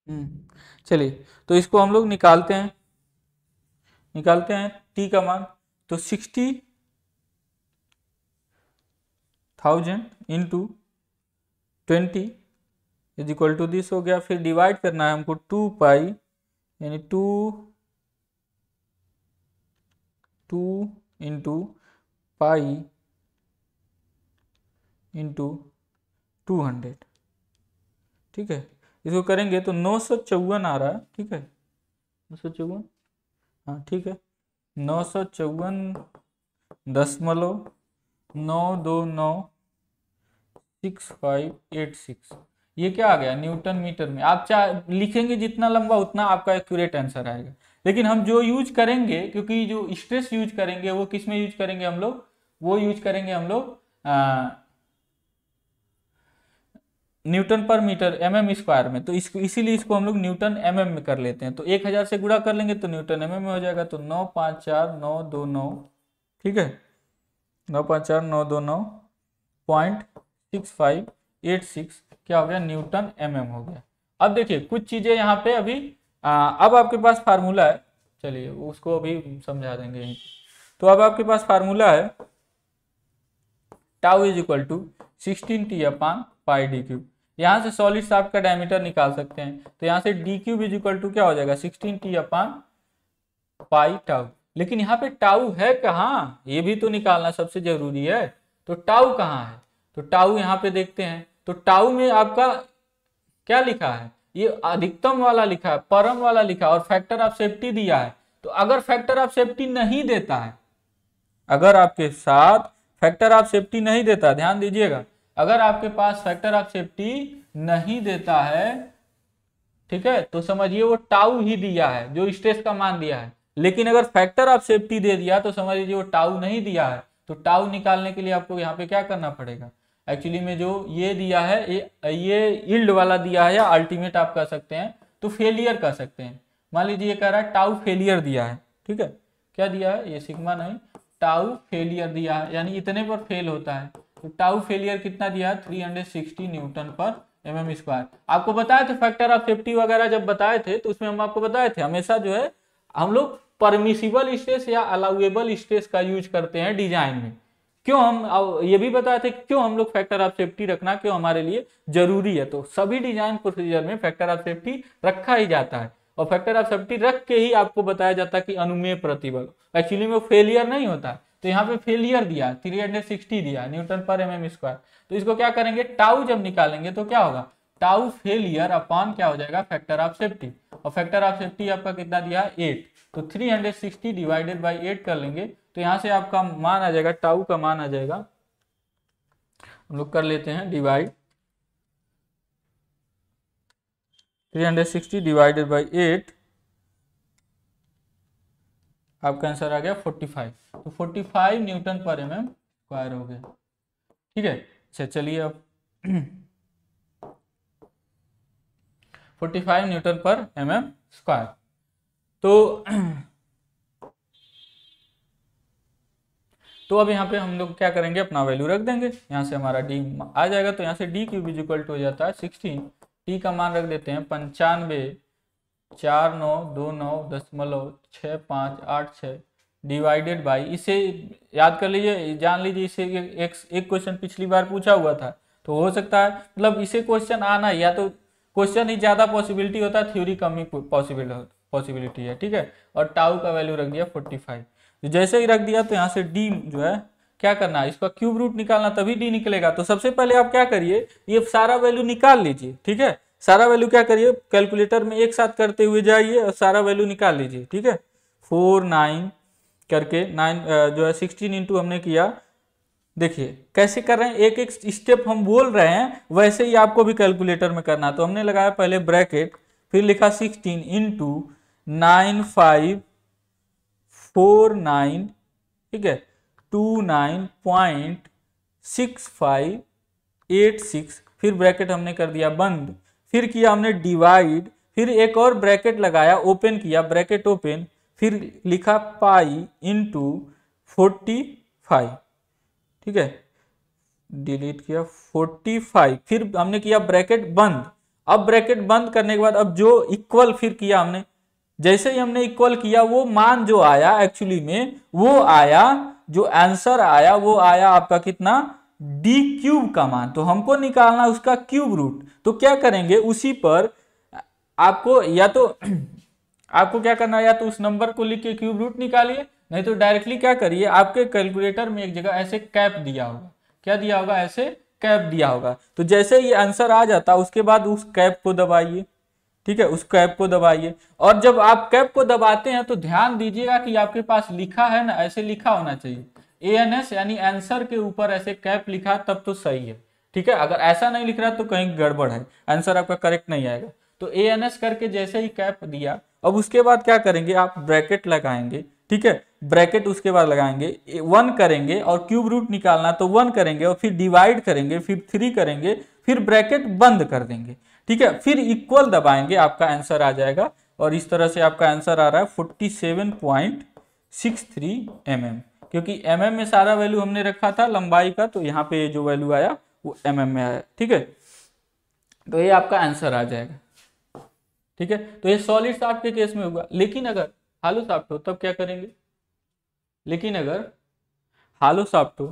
हम्म। चलिए तो इसको हम लोग निकालते हैं निकालते हैं टी का मान तो sixty thousand into twenty is equal to this हो गया फिर डिवाइड करना है हमको टू पाई यानी two two into pi into two hundred ठीक है इसको करेंगे तो नौ सौ चौवन आ रहा है ठीक है नौ सौ चौवन हाँ ठीक है नौ सौ चौवन दशमलव नौ दो नौ सिक्स फाइव एट सिक्स ये क्या आ गया न्यूटन मीटर में आप चाहे लिखेंगे जितना लंबा उतना आपका एक्यूरेट आंसर आएगा लेकिन हम जो यूज करेंगे क्योंकि जो स्ट्रेस यूज करेंगे वो किस में यूज करेंगे हम लोग वो यूज करेंगे हम लोग न्यूटन पर मीटर एम एम स्क्वायर में तो इसको इसीलिए इसको हम लोग न्यूटन एम एम में कर लेते हैं तो एक हज़ार से गुड़ा कर लेंगे तो न्यूटन एम एम में हो जाएगा तो नौ पाँच चार नौ दो नौ ठीक है नौ पाँच चार नौ दो नौ point six five eight six क्या हो गया न्यूटन एम एम हो गया अब देखिए कुछ चीज़ें यहाँ पे अभी आ, अब आपके पास फार्मूला है चलिए उसको अभी समझा देंगे यहीं तो अब आपके पास फार्मूला है tau is equal to sixteen T upon pi D cube यहाँ से सॉलिड साफ का डायमीटर निकाल सकते हैं तो यहाँ से D cube is equal to क्या हो जाएगा sixteen T upon pi tau लेकिन यहाँ पे टाउ है कहाँ ये भी तो निकालना सबसे जरूरी है तो टाउ कहाँ है तो टाउ यहाँ पे देखते हैं तो टाउ में आपका क्या लिखा है ये अधिकतम वाला लिखा है परम वाला लिखा है और फैक्टर ऑफ सेफ्टी दिया है तो अगर फैक्टर ऑफ सेफ्टी नहीं देता है अगर आपके साथ फैक्टर ऑफ सेफ्टी नहीं देता ध्यान दीजिएगा अगर आपके पास फैक्टर ऑफ सेफ्टी नहीं देता है ठीक है तो समझिए वो टाउ ही दिया है जो स्ट्रेस का मान दिया है लेकिन अगर फैक्टर ऑफ सेफ्टी दे दिया तो समझ लीजिए वो टाउ नहीं दिया है तो टाउ निकालने के लिए आपको यहाँ पे क्या करना पड़ेगा एक्चुअली में जो ये दिया है ये ये इल्ड वाला दिया है या अल्टीमेट आप कह सकते हैं तो फेलियर कह सकते हैं मान लीजिए कह रहा है टाउ फेलियर दिया है ठीक है क्या दिया है ये सिग्मा नहीं टाउ फेलियर दिया है यानी इतने पर फेल होता है टाउ फेलियर कितना दिया 360 न्यूटन पर एम एम स्क्वायर आपको बताए थे फैक्टर ऑफ सेफ्टी वगैरह जब बताए थे तो उसमें हम आपको बताए थे हमेशा जो है हम लोग परमिसिबल स्ट्रेस या अलाउेबल स्ट्रेस का यूज करते हैं डिजाइन में क्यों हम ये भी बताए थे क्यों हम लोग फैक्टर ऑफ सेफ्टी रखना क्यों हमारे लिए जरूरी है तो सभी डिजाइन प्रोसीजर में फैक्टर ऑफ सेफ्टी रखा ही जाता है और फैक्टर ऑफ सेफ्टी रख के ही आपको बताया जाता है कि अनुमेय प्रतिबल एक्चुअली में फेलियर नहीं होता है तो यहाँ पे फेलियर दिया 360 दिया न्यूटन पर एम एम स्क्वायर तो इसको क्या करेंगे टाउ जब निकालेंगे तो क्या होगा टाउ फेलियर अपॉन क्या हो जाएगा फैक्टर ऑफ सेफ्टी और फैक्टर ऑफ सेफ्टी आपका कितना दिया एट तो 360 डिवाइडेड बाई एट कर लेंगे तो यहाँ से आपका मान आ जाएगा टाउ का मान आ जाएगा हम लोग कर लेते हैं डिवाइड 360 डिवाइडेड बाय 8 आपका आंसर आ गया 45 तो 45 न्यूटन पर एम एम स्क्वायर हो गया ठीक है अच्छा चलिए अब 45 न्यूटन पर एम एम स्क्वायर तो तो अब यहाँ पे हम लोग क्या करेंगे अपना वैल्यू रख देंगे यहाँ से हमारा डी आ जाएगा तो यहाँ से D cube is equal to हो जाता है सिक्सटीन टी का मान रख देते हैं पंचानवे चार नौ दो नौ दशमलव छः पाँच आठ छः डिवाइडेड बाई इसे याद कर लीजिए जान लीजिए इसे एक एक क्वेश्चन पिछली बार पूछा हुआ था तो हो सकता है मतलब इसे क्वेश्चन आना या तो क्वेश्चन ही ज़्यादा पॉसिबिलिटी होता है थ्योरी कम ही पॉसिबिल पॉसिबिलिटी है ठीक है और टाउ का वैल्यू रख दिया फोर्टी तो फाइव जैसे ही रख दिया तो यहाँ से डी जो है क्या करना है इसका क्यूब रूट निकालना तभी डी निकलेगा तो सबसे पहले आप क्या करिए ये सारा वैल्यू निकाल लीजिए ठीक है सारा वैल्यू क्या करिए कैलकुलेटर में एक साथ करते हुए जाइए और सारा वैल्यू निकाल लीजिए ठीक है फोर नाइन करके नाइन जो है सिक्सटीन इंटू हमने किया देखिए कैसे कर रहे हैं एक एक स्टेप हम बोल रहे हैं वैसे ही आपको भी कैलकुलेटर में करना तो हमने लगाया पहले ब्रैकेट फिर लिखा sixteen into nine five four nine ठीक है two nine point six five eight six फिर ब्रैकेट हमने कर दिया बंद फिर किया हमने डिवाइड फिर एक और ब्रैकेट लगाया ओपन किया ब्रैकेट ओपन फिर लिखा पाई इंटू फोर्टी फाइव ठीक है डिलीट किया फोर्टी फाइव फिर हमने किया ब्रैकेट बंद अब ब्रैकेट बंद करने के बाद अब जो इक्वल फिर किया हमने जैसे ही हमने इक्वल किया वो मान जो आया एक्चुअली में वो आया जो आंसर आया वो आया आपका कितना डी क्यूब का मान तो हमको निकालना उसका क्यूब रूट तो क्या करेंगे उसी पर आपको या तो आपको क्या करना है या तो उस नंबर को लिख के क्यूब रूट निकालिए नहीं तो डायरेक्टली क्या करिए आपके कैलकुलेटर में एक जगह ऐसे कैप दिया होगा क्या दिया होगा ऐसे कैप दिया होगा तो जैसे ये आंसर आ जाता उसके बाद उस कैप को दबाइए ठीक है उस कैप को दबाइए और जब आप कैप को दबाते हैं तो ध्यान दीजिएगा कि आपके पास लिखा है ना ऐसे लिखा होना चाहिए ए एन एस यानी आंसर के ऊपर ऐसे कैप लिखा तब तो सही है ठीक है अगर ऐसा नहीं लिख रहा तो कहीं गड़बड़ है आंसर आपका करेक्ट नहीं आएगा तो ए एन एस करके जैसे ही कैप दिया अब उसके बाद क्या करेंगे आप ब्रैकेट लगाएंगे ठीक है ब्रैकेट उसके बाद लगाएंगे वन करेंगे और क्यूब रूट निकालना तो वन करेंगे और फिर डिवाइड करेंगे फिर थ्री करेंगे फिर ब्रैकेट बंद कर देंगे ठीक है फिर इक्वल दबाएंगे आपका आंसर आ जाएगा और इस तरह से आपका आंसर आ रहा है forty seven point six three M M क्योंकि एम एम में सारा वैल्यू हमने रखा था लंबाई का तो यहाँ पे जो वैल्यू आया वो एम एम में आया ठीक है तो ये आपका आंसर आ जाएगा ठीक है तो ये सॉलिड साफ्ट के केस में होगा लेकिन अगर हालो साफ्ट हो तब क्या करेंगे लेकिन अगर हालो साफ्ट हो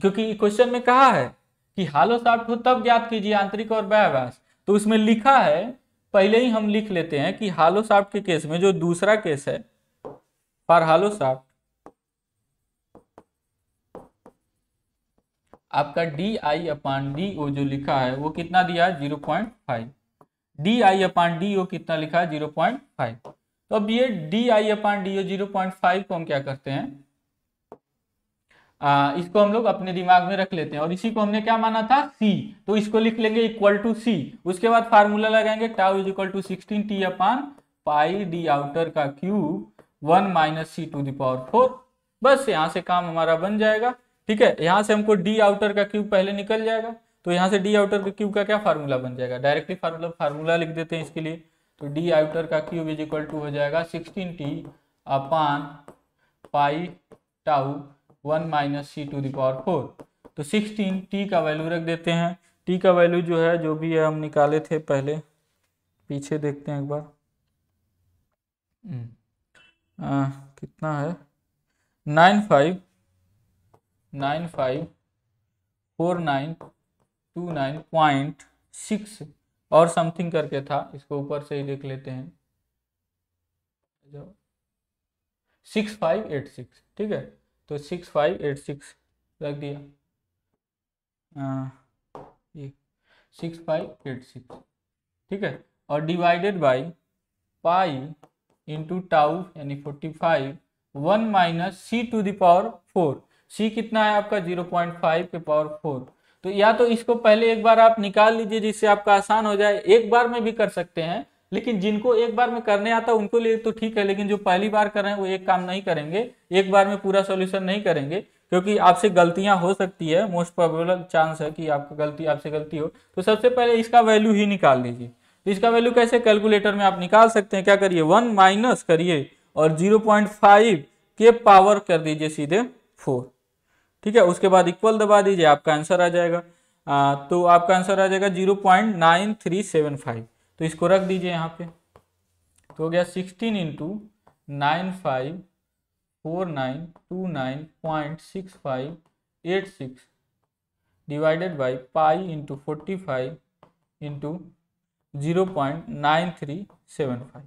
क्योंकि क्वेश्चन में कहा है कि हालो साफ्ट हो तब ज्ञात कीजिए आंतरिक और व्यास तो उसमें लिखा है पहले ही हम लिख लेते हैं कि हालो साफ्ट के केस में जो दूसरा केस है फॉर हालो साफ्ट आपका D I upon D O जो लिखा है वो कितना दिया है zero point five D I upon D O कितना लिखा है जीरो पॉइंट फाइव तो अब ये D I upon D O zero point five को हम क्या करते हैं आ, इसको हम लोग अपने दिमाग में रख लेते हैं और इसी को हमने क्या माना था C तो इसको लिख लेंगे इक्वल टू C उसके बाद फार्मूला लगाएंगे tau is equal to sixteen T upon pi D outer का cube one minus C to the power four बस यहाँ से काम हमारा बन जाएगा ठीक है यहाँ से हमको डी आउटर का क्यूब पहले निकल जाएगा तो यहाँ से डी आउटर का क्यूब का क्या फार्मूला बन जाएगा डायरेक्टली फार्मूला फार्मूला लिख देते हैं इसके लिए तो डी आउटर का क्यूब इज इक्वल टू हो जाएगा sixteen T upon pi tau one minus C to the power four तो सिक्सटीन टी का वैल्यू रख देते हैं टी का वैल्यू जो है जो भी है हम निकाले थे पहले पीछे देखते हैं एक बार हम्म। आ, कितना है nine five nine five four nine two nine point six और समथिंग करके था इसको ऊपर से ही देख लेते हैं सिक्स फाइव एट सिक्स ठीक है तो सिक्स फाइव एट सिक्स रख दिया सिक्स फाइव एट सिक्स ठीक है और divided by pi into tau यानी forty five one minus C to the power four C कितना है आपका जीरो पॉइंट फाइव के पावर फोर तो या तो इसको पहले एक बार आप निकाल लीजिए जिससे आपका आसान हो जाए एक बार में भी कर सकते हैं लेकिन जिनको एक बार में करने आता उनको लिए तो ठीक है लेकिन जो पहली बार कर रहे हैं वो एक काम नहीं करेंगे एक बार में पूरा सोल्यूशन नहीं करेंगे क्योंकि आपसे गलतियां हो सकती है मोस्ट प्रोबेबल चांस है कि आपका गलती आपसे गलती हो तो सबसे पहले इसका वैल्यू ही निकाल लीजिए तो इसका वैल्यू कैसे कैलकुलेटर में आप निकाल सकते हैं क्या करिए वन माइनस करिए और जीरो पॉइंट फाइव के पावर कर दीजिए सीधे फोर ठीक है उसके बाद इक्वल दबा दीजिए आपका आंसर आ जाएगा आ, तो आपका आंसर आ जाएगा zero point nine three seven five तो इसको रख दीजिए यहाँ पे तो हो गया sixteen into nine five four nine two nine point six five eight six divided by pi into forty five into zero point nine three seven five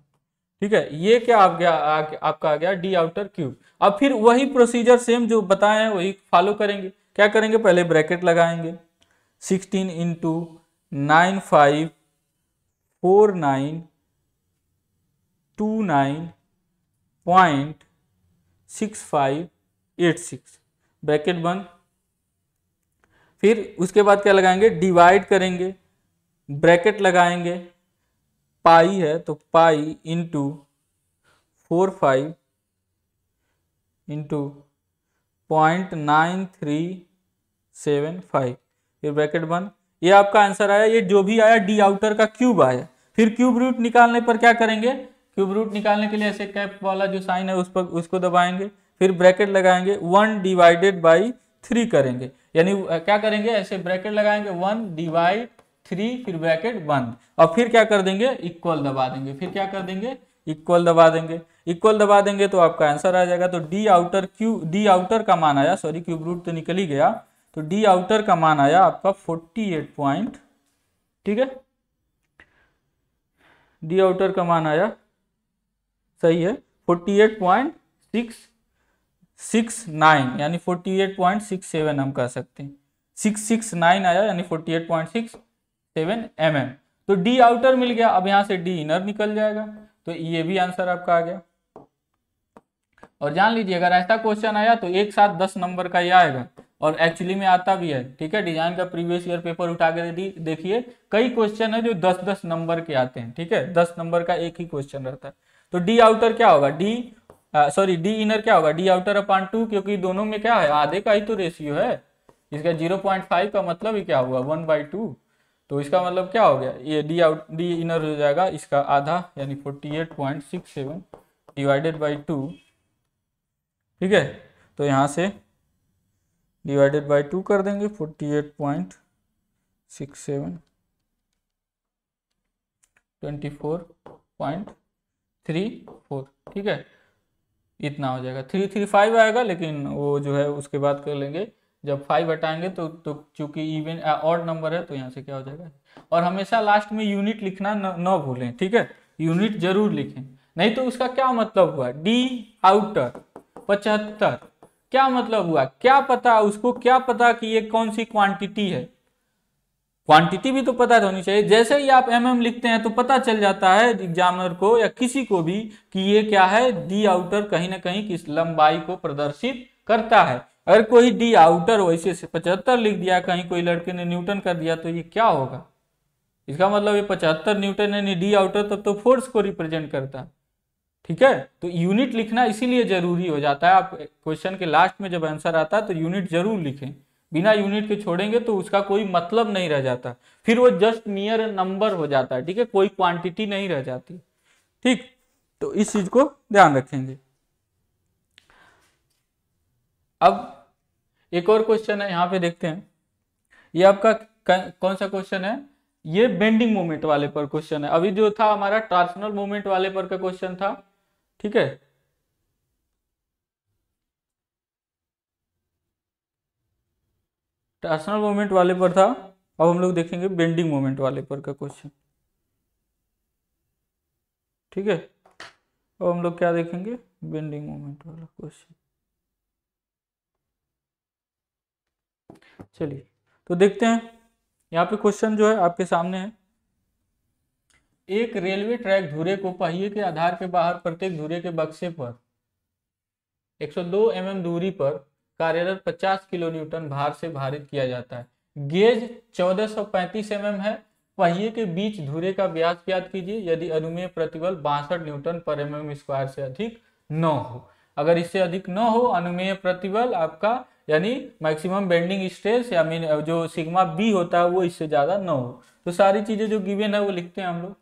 ठीक है ये क्या आप गया आ, आपका आ गया डी आउटर क्यूब अब फिर वही प्रोसीजर सेम जो बताए हैं वही फॉलो करेंगे क्या करेंगे पहले ब्रैकेट लगाएंगे sixteen into nine five four nine two nine point six five eight six bracket बंद फिर उसके बाद क्या लगाएंगे डिवाइड करेंगे ब्रैकेट लगाएंगे पाई है तो pi into four five into point nine three seven five ये ब्रैकेट बंद ये आपका आंसर आया ये जो भी आया डी आउटर का क्यूब आया फिर क्यूब रूट निकालने पर क्या करेंगे क्यूब रूट निकालने के लिए ऐसे कैप वाला जो साइन है उस पर उसको दबाएंगे फिर ब्रैकेट लगाएंगे वन डिवाइडेड बाई थ्री करेंगे यानी क्या करेंगे ऐसे ब्रैकेट लगाएंगे वन डिवाइड थ्री फिर ब्रैकेट बंद और फिर क्या कर देंगे इक्वल दबा देंगे फिर क्या कर देंगे इक्वल दबा देंगे इक्वल दबा देंगे तो आपका आंसर आ जाएगा तो D outer cube D outer का मान आया सॉरी क्यूब रूट तो निकल ही गया तो डी आउटर का मान आया आपका फोर्टी एट पॉइंट ठीक है डी आउटर का मान आया सही है forty eight point six six nine यानी forty eight point six seven हम कह सकते हैं सिक्स सिक्स नाइन आया यानी forty eight point six seven M M तो डी आउटर मिल गया अब यहाँ से डी इनर निकल जाएगा तो ये भी आंसर आपका आ गया और जान लीजिए अगर ऐसा क्वेश्चन आया तो एक साथ दस नंबर का ही आएगा और एक्चुअली में आता भी है ठीक है डिजाइन का प्रीवियस ईयर पेपर उठा के देखिए कई क्वेश्चन है जो दस दस नंबर के आते हैं ठीक है दस नंबर का एक ही क्वेश्चन रहता है तो डी आउटर क्या होगा डी सॉरी डी इनर क्या होगा डी आउटर अपॉन टू क्योंकि दोनों में क्या है आधे का ही तो रेशियो है इसका जीरो पॉइंट फाइव का मतलब ही क्या हुआ वन बाई टू तो इसका मतलब क्या हो गया ये डी आउट डी इनर हो जाएगा इसका आधा यानी forty eight point six seven divided by two ठीक है तो यहाँ से डिवाइडेड बाई टू कर देंगे forty eight point six seven twenty four point three four ठीक है इतना हो जाएगा थ्री थ्री फाइव आएगा लेकिन वो जो है उसके बाद कर लेंगे जब फाइव हटाएंगे तो तो चूंकि इवन ऑड नंबर है तो यहाँ से क्या हो जाएगा और हमेशा लास्ट में यूनिट लिखना न, भूलें ठीक है यूनिट जरूर लिखें नहीं तो उसका क्या मतलब हुआ डी आउटर पचहत्तर क्या मतलब हुआ क्या पता उसको क्या पता कि ये कौन सी क्वांटिटी है क्वांटिटी भी तो पता तो होनी चाहिए जैसे ही आप एम mm लिखते हैं तो पता चल जाता है एग्जामिनर को या किसी को भी कि ये क्या है डी आउटर कहीं ना कहीं किस लंबाई को प्रदर्शित करता है अगर कोई डी आउटर वैसे से पचहत्तर लिख दिया कहीं कोई लड़के ने न्यूटन कर दिया तो ये क्या होगा इसका मतलब ये पचहत्तर न्यूटन यानी डी आउटर तब तो फोर्स को रिप्रेजेंट करता है ठीक है तो यूनिट लिखना इसीलिए जरूरी हो जाता है आप क्वेश्चन के लास्ट में जब आंसर आता है तो यूनिट जरूर लिखें बिना यूनिट के छोड़ेंगे तो उसका कोई मतलब नहीं रह जाता फिर वो जस्ट नियर नंबर हो जाता है ठीक है कोई क्वांटिटी नहीं रह जाती ठीक तो इस चीज को ध्यान रखेंगे अब एक और क्वेश्चन है यहाँ पे देखते हैं ये आपका कौन सा क्वेश्चन है ये बेंडिंग मोमेंट वाले पर क्वेश्चन है अभी जो था हमारा ट्रांसनल मोमेंट वाले पर का क्वेश्चन था ठीक है ट्रांसनल मोमेंट वाले पर था अब हम लोग देखेंगे बेंडिंग मोमेंट वाले पर का क्वेश्चन ठीक है अब हम लोग क्या देखेंगे बेंडिंग मोमेंट वाला क्वेश्चन चलिए तो देखते हैं यहाँ पे क्वेश्चन जो है आपके सामने है एक रेलवे ट्रैक धुरे को पहिए के आधार के बाहर प्रत्येक धुरे के बक्से पर 102 सौ mm दूरी पर कार्यरत 50 किलो न्यूटन भार से भारित किया जाता है गेज 1435 सौ mm है पहिए के बीच धुरे का व्यास याद कीजिए यदि अनुमेय प्रतिबल बासठ न्यूटन पर एम mm स्क्वायर से अधिक न हो अगर इससे अधिक न हो अनुमेय प्रतिबल आपका यानी मैक्सिमम बेंडिंग स्ट्रेस या मीन जो सिग्मा बी होता है वो इससे ज़्यादा ना हो तो सारी चीज़ें जो गिवेन है वो लिखते हैं हम लोग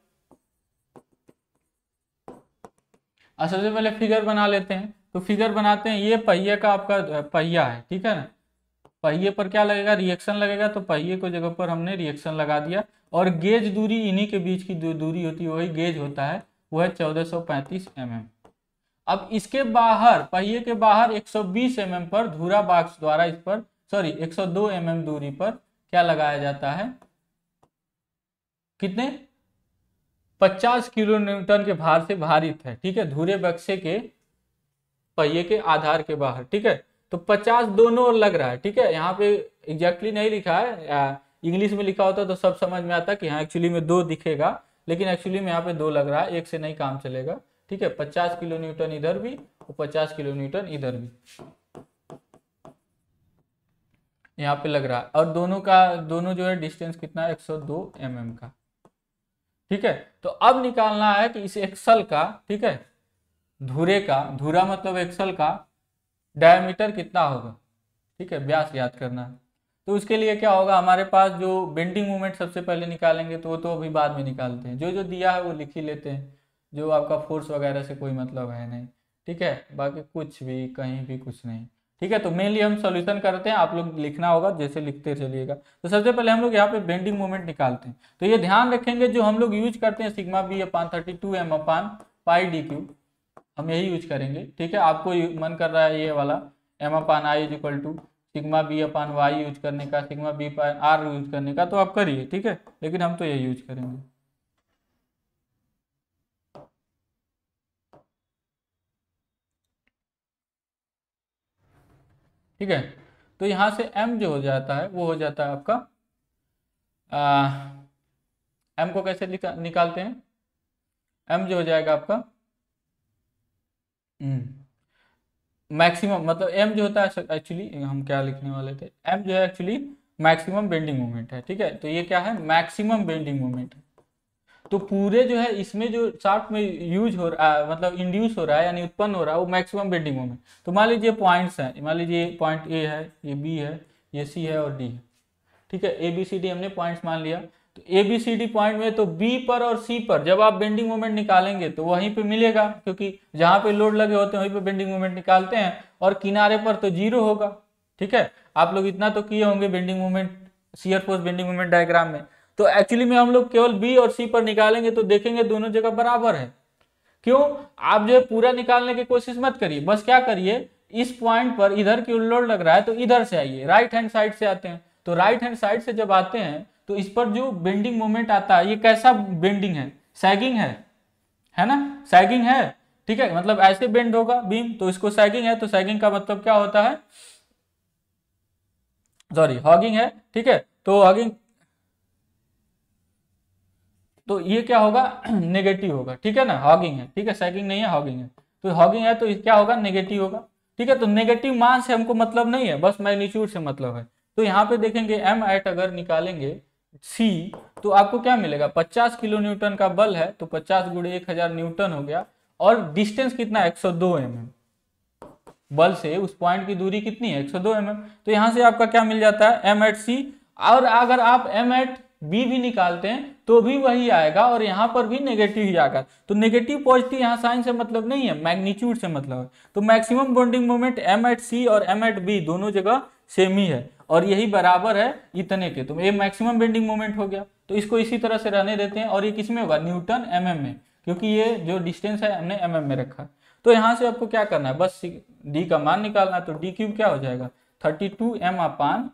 सबसे पहले फिगर बना लेते हैं तो फिगर बनाते हैं ये पहिए का आपका पहिया है ठीक है ना पहिए पर क्या लगेगा रिएक्शन लगेगा तो पहिए को जगह पर हमने रिएक्शन लगा दिया और गेज दूरी इन्हीं के बीच की जो दूरी होती है वही गेज होता है वह चौदह सौ पैंतीस एम एम अब इसके बाहर पहिए के बाहर 120 सौ mm पर धूरा बाक्स द्वारा इस पर सॉरी 102 सौ mm दूरी पर क्या लगाया जाता है कितने 50 किलो न्यूटन के भार से भारित है ठीक है धूरे बक्से के पहिए के आधार के बाहर ठीक है तो 50 दोनों ओर लग रहा है ठीक है यहाँ पे एग्जैक्टली नहीं लिखा है इंग्लिश में लिखा होता तो सब समझ में आता कि हाँ एक्चुअली में दो दिखेगा लेकिन एक्चुअली में यहाँ पे दो लग रहा है एक से नहीं काम चलेगा ठीक है पचास किलो न्यूटन इधर भी और पचास किलो न्यूटन इधर भी यहाँ पे लग रहा है और दोनों का दोनों जो है डिस्टेंस कितना है 102 सौ mm का ठीक है तो अब निकालना है कि इस एक्सल का ठीक है धुरे का धुरा मतलब एक्सल का डायमीटर कितना होगा ठीक है व्यास याद करना है तो उसके लिए क्या होगा हमारे पास जो बेंडिंग मोमेंट सबसे पहले निकालेंगे तो वो तो अभी बाद में निकालते हैं जो जो दिया है वो लिख ही लेते हैं जो आपका फोर्स वगैरह से कोई मतलब है नहीं ठीक है बाकी कुछ भी कहीं भी कुछ नहीं ठीक है तो मेनली हम सोल्यूशन करते हैं आप लोग लिखना होगा जैसे लिखते चलिएगा तो सबसे पहले हम लोग यहाँ पे बेंडिंग मोमेंट निकालते हैं तो ये ध्यान रखेंगे जो हम लोग यूज करते हैं sigma B upon thirty two M upon pi D cube हम यही यूज करेंगे ठीक है आपको मन कर रहा है ये वाला M upon I is equal to sigma B upon Y use करने का sigma B upon R use करने का तो आप करिए ठीक है लेकिन हम तो यही यूज करेंगे ठीक है तो यहां से एम जो हो जाता है वो हो जाता है आपका एम को कैसे निकालते हैं एम जो हो जाएगा आपका मैक्सिमम मतलब एम जो होता है एक्चुअली हम क्या लिखने वाले थे एम जो है एक्चुअली मैक्सिमम बेंडिंग मोमेंट है ठीक है तो ये क्या है मैक्सिमम बेंडिंग मोमेंट है तो पूरे जो है इसमें जो शाफ्ट में यूज हो रहा है मतलब इंड्यूस हो रहा है यानी उत्पन्न हो रहा है वो मैक्सिमम बेंडिंग मोमेंट तो मान लीजिए पॉइंट्स हैं मान लीजिए पॉइंट ए है ये बी है ये सी है और डी है ठीक है ए बी सी डी हमने पॉइंट्स मान लिया तो A B C D point में तो बी पर और सी पर जब आप बेंडिंग मोमेंट निकालेंगे तो वहीं पर मिलेगा क्योंकि जहां पे लोड लगे होते हैं वहीं पर बेंडिंग मोमेंट निकालते हैं और किनारे पर तो जीरो होगा ठीक है आप लोग इतना तो किए होंगे bending moment shear force bending moment diagram में तो एक्चुअली में हम लोग केवल बी और सी पर निकालेंगे तो देखेंगे दोनों जगह बराबर है क्यों आप जो पूरा निकालने की कोशिश मत करिए बस क्या करिए इस पॉइंट पर इधर की उल्लोड लग रहा है तो इधर से आइए राइट हैंड साइड से आते हैं तो राइट हैंड साइड से जब आते हैं तो इस पर जो बेंडिंग मोमेंट आता है ये कैसा बेंडिंग है सैगिंग है है ना सैगिंग है ठीक है मतलब ऐसे बेंड होगा बीम तो इसको सैगिंग है तो सैगिंग का मतलब क्या होता है सॉरी हॉगिंग है ठीक है तो हॉगिंग तो ये क्या होगा नेगेटिव [clears throat] होगा ठीक है ना हॉगिंग है ठीक है सैकिंग नहीं है हॉगिंग है तो हॉगिंग है तो क्या होगा नेगेटिव होगा ठीक है तो नेगेटिव मान से हमको मतलब नहीं है बस मैग्नीच्यूड से मतलब है तो यहाँ पे देखेंगे एम एट अगर निकालेंगे सी तो आपको क्या मिलेगा 50 किलो न्यूटन का बल है तो 50 गुड़े एक हजार न्यूटन हो गया और डिस्टेंस कितना एक सौ mm. बल से उस पॉइंट की दूरी कितनी है एक सौ mm. तो यहाँ से आपका क्या मिल जाता है एम एट सी और अगर आप एम एट बी भी निकालते हैं तो भी वही आएगा और यहाँ पर भी नेगेटिव ही आएगा तो नेगेटिव पॉजिटिव यहाँ साइन से मतलब नहीं है मैग्नीट्यूड से मतलब है तो maximum bending moment M at C और एम एट बी दोनों जगह सेम ही है और यही बराबर है इतने के तो ये मैक्सिमम बेंडिंग मोमेंट हो गया तो इसको इसी तरह से रहने देते हैं और ये किस में होगा न्यूटन एम mm में क्योंकि ये जो डिस्टेंस है हमने एम mm में रखा तो यहाँ से आपको क्या करना है बस डी का मान निकालना तो डी क्यूब क्या हो जाएगा thirty two M upon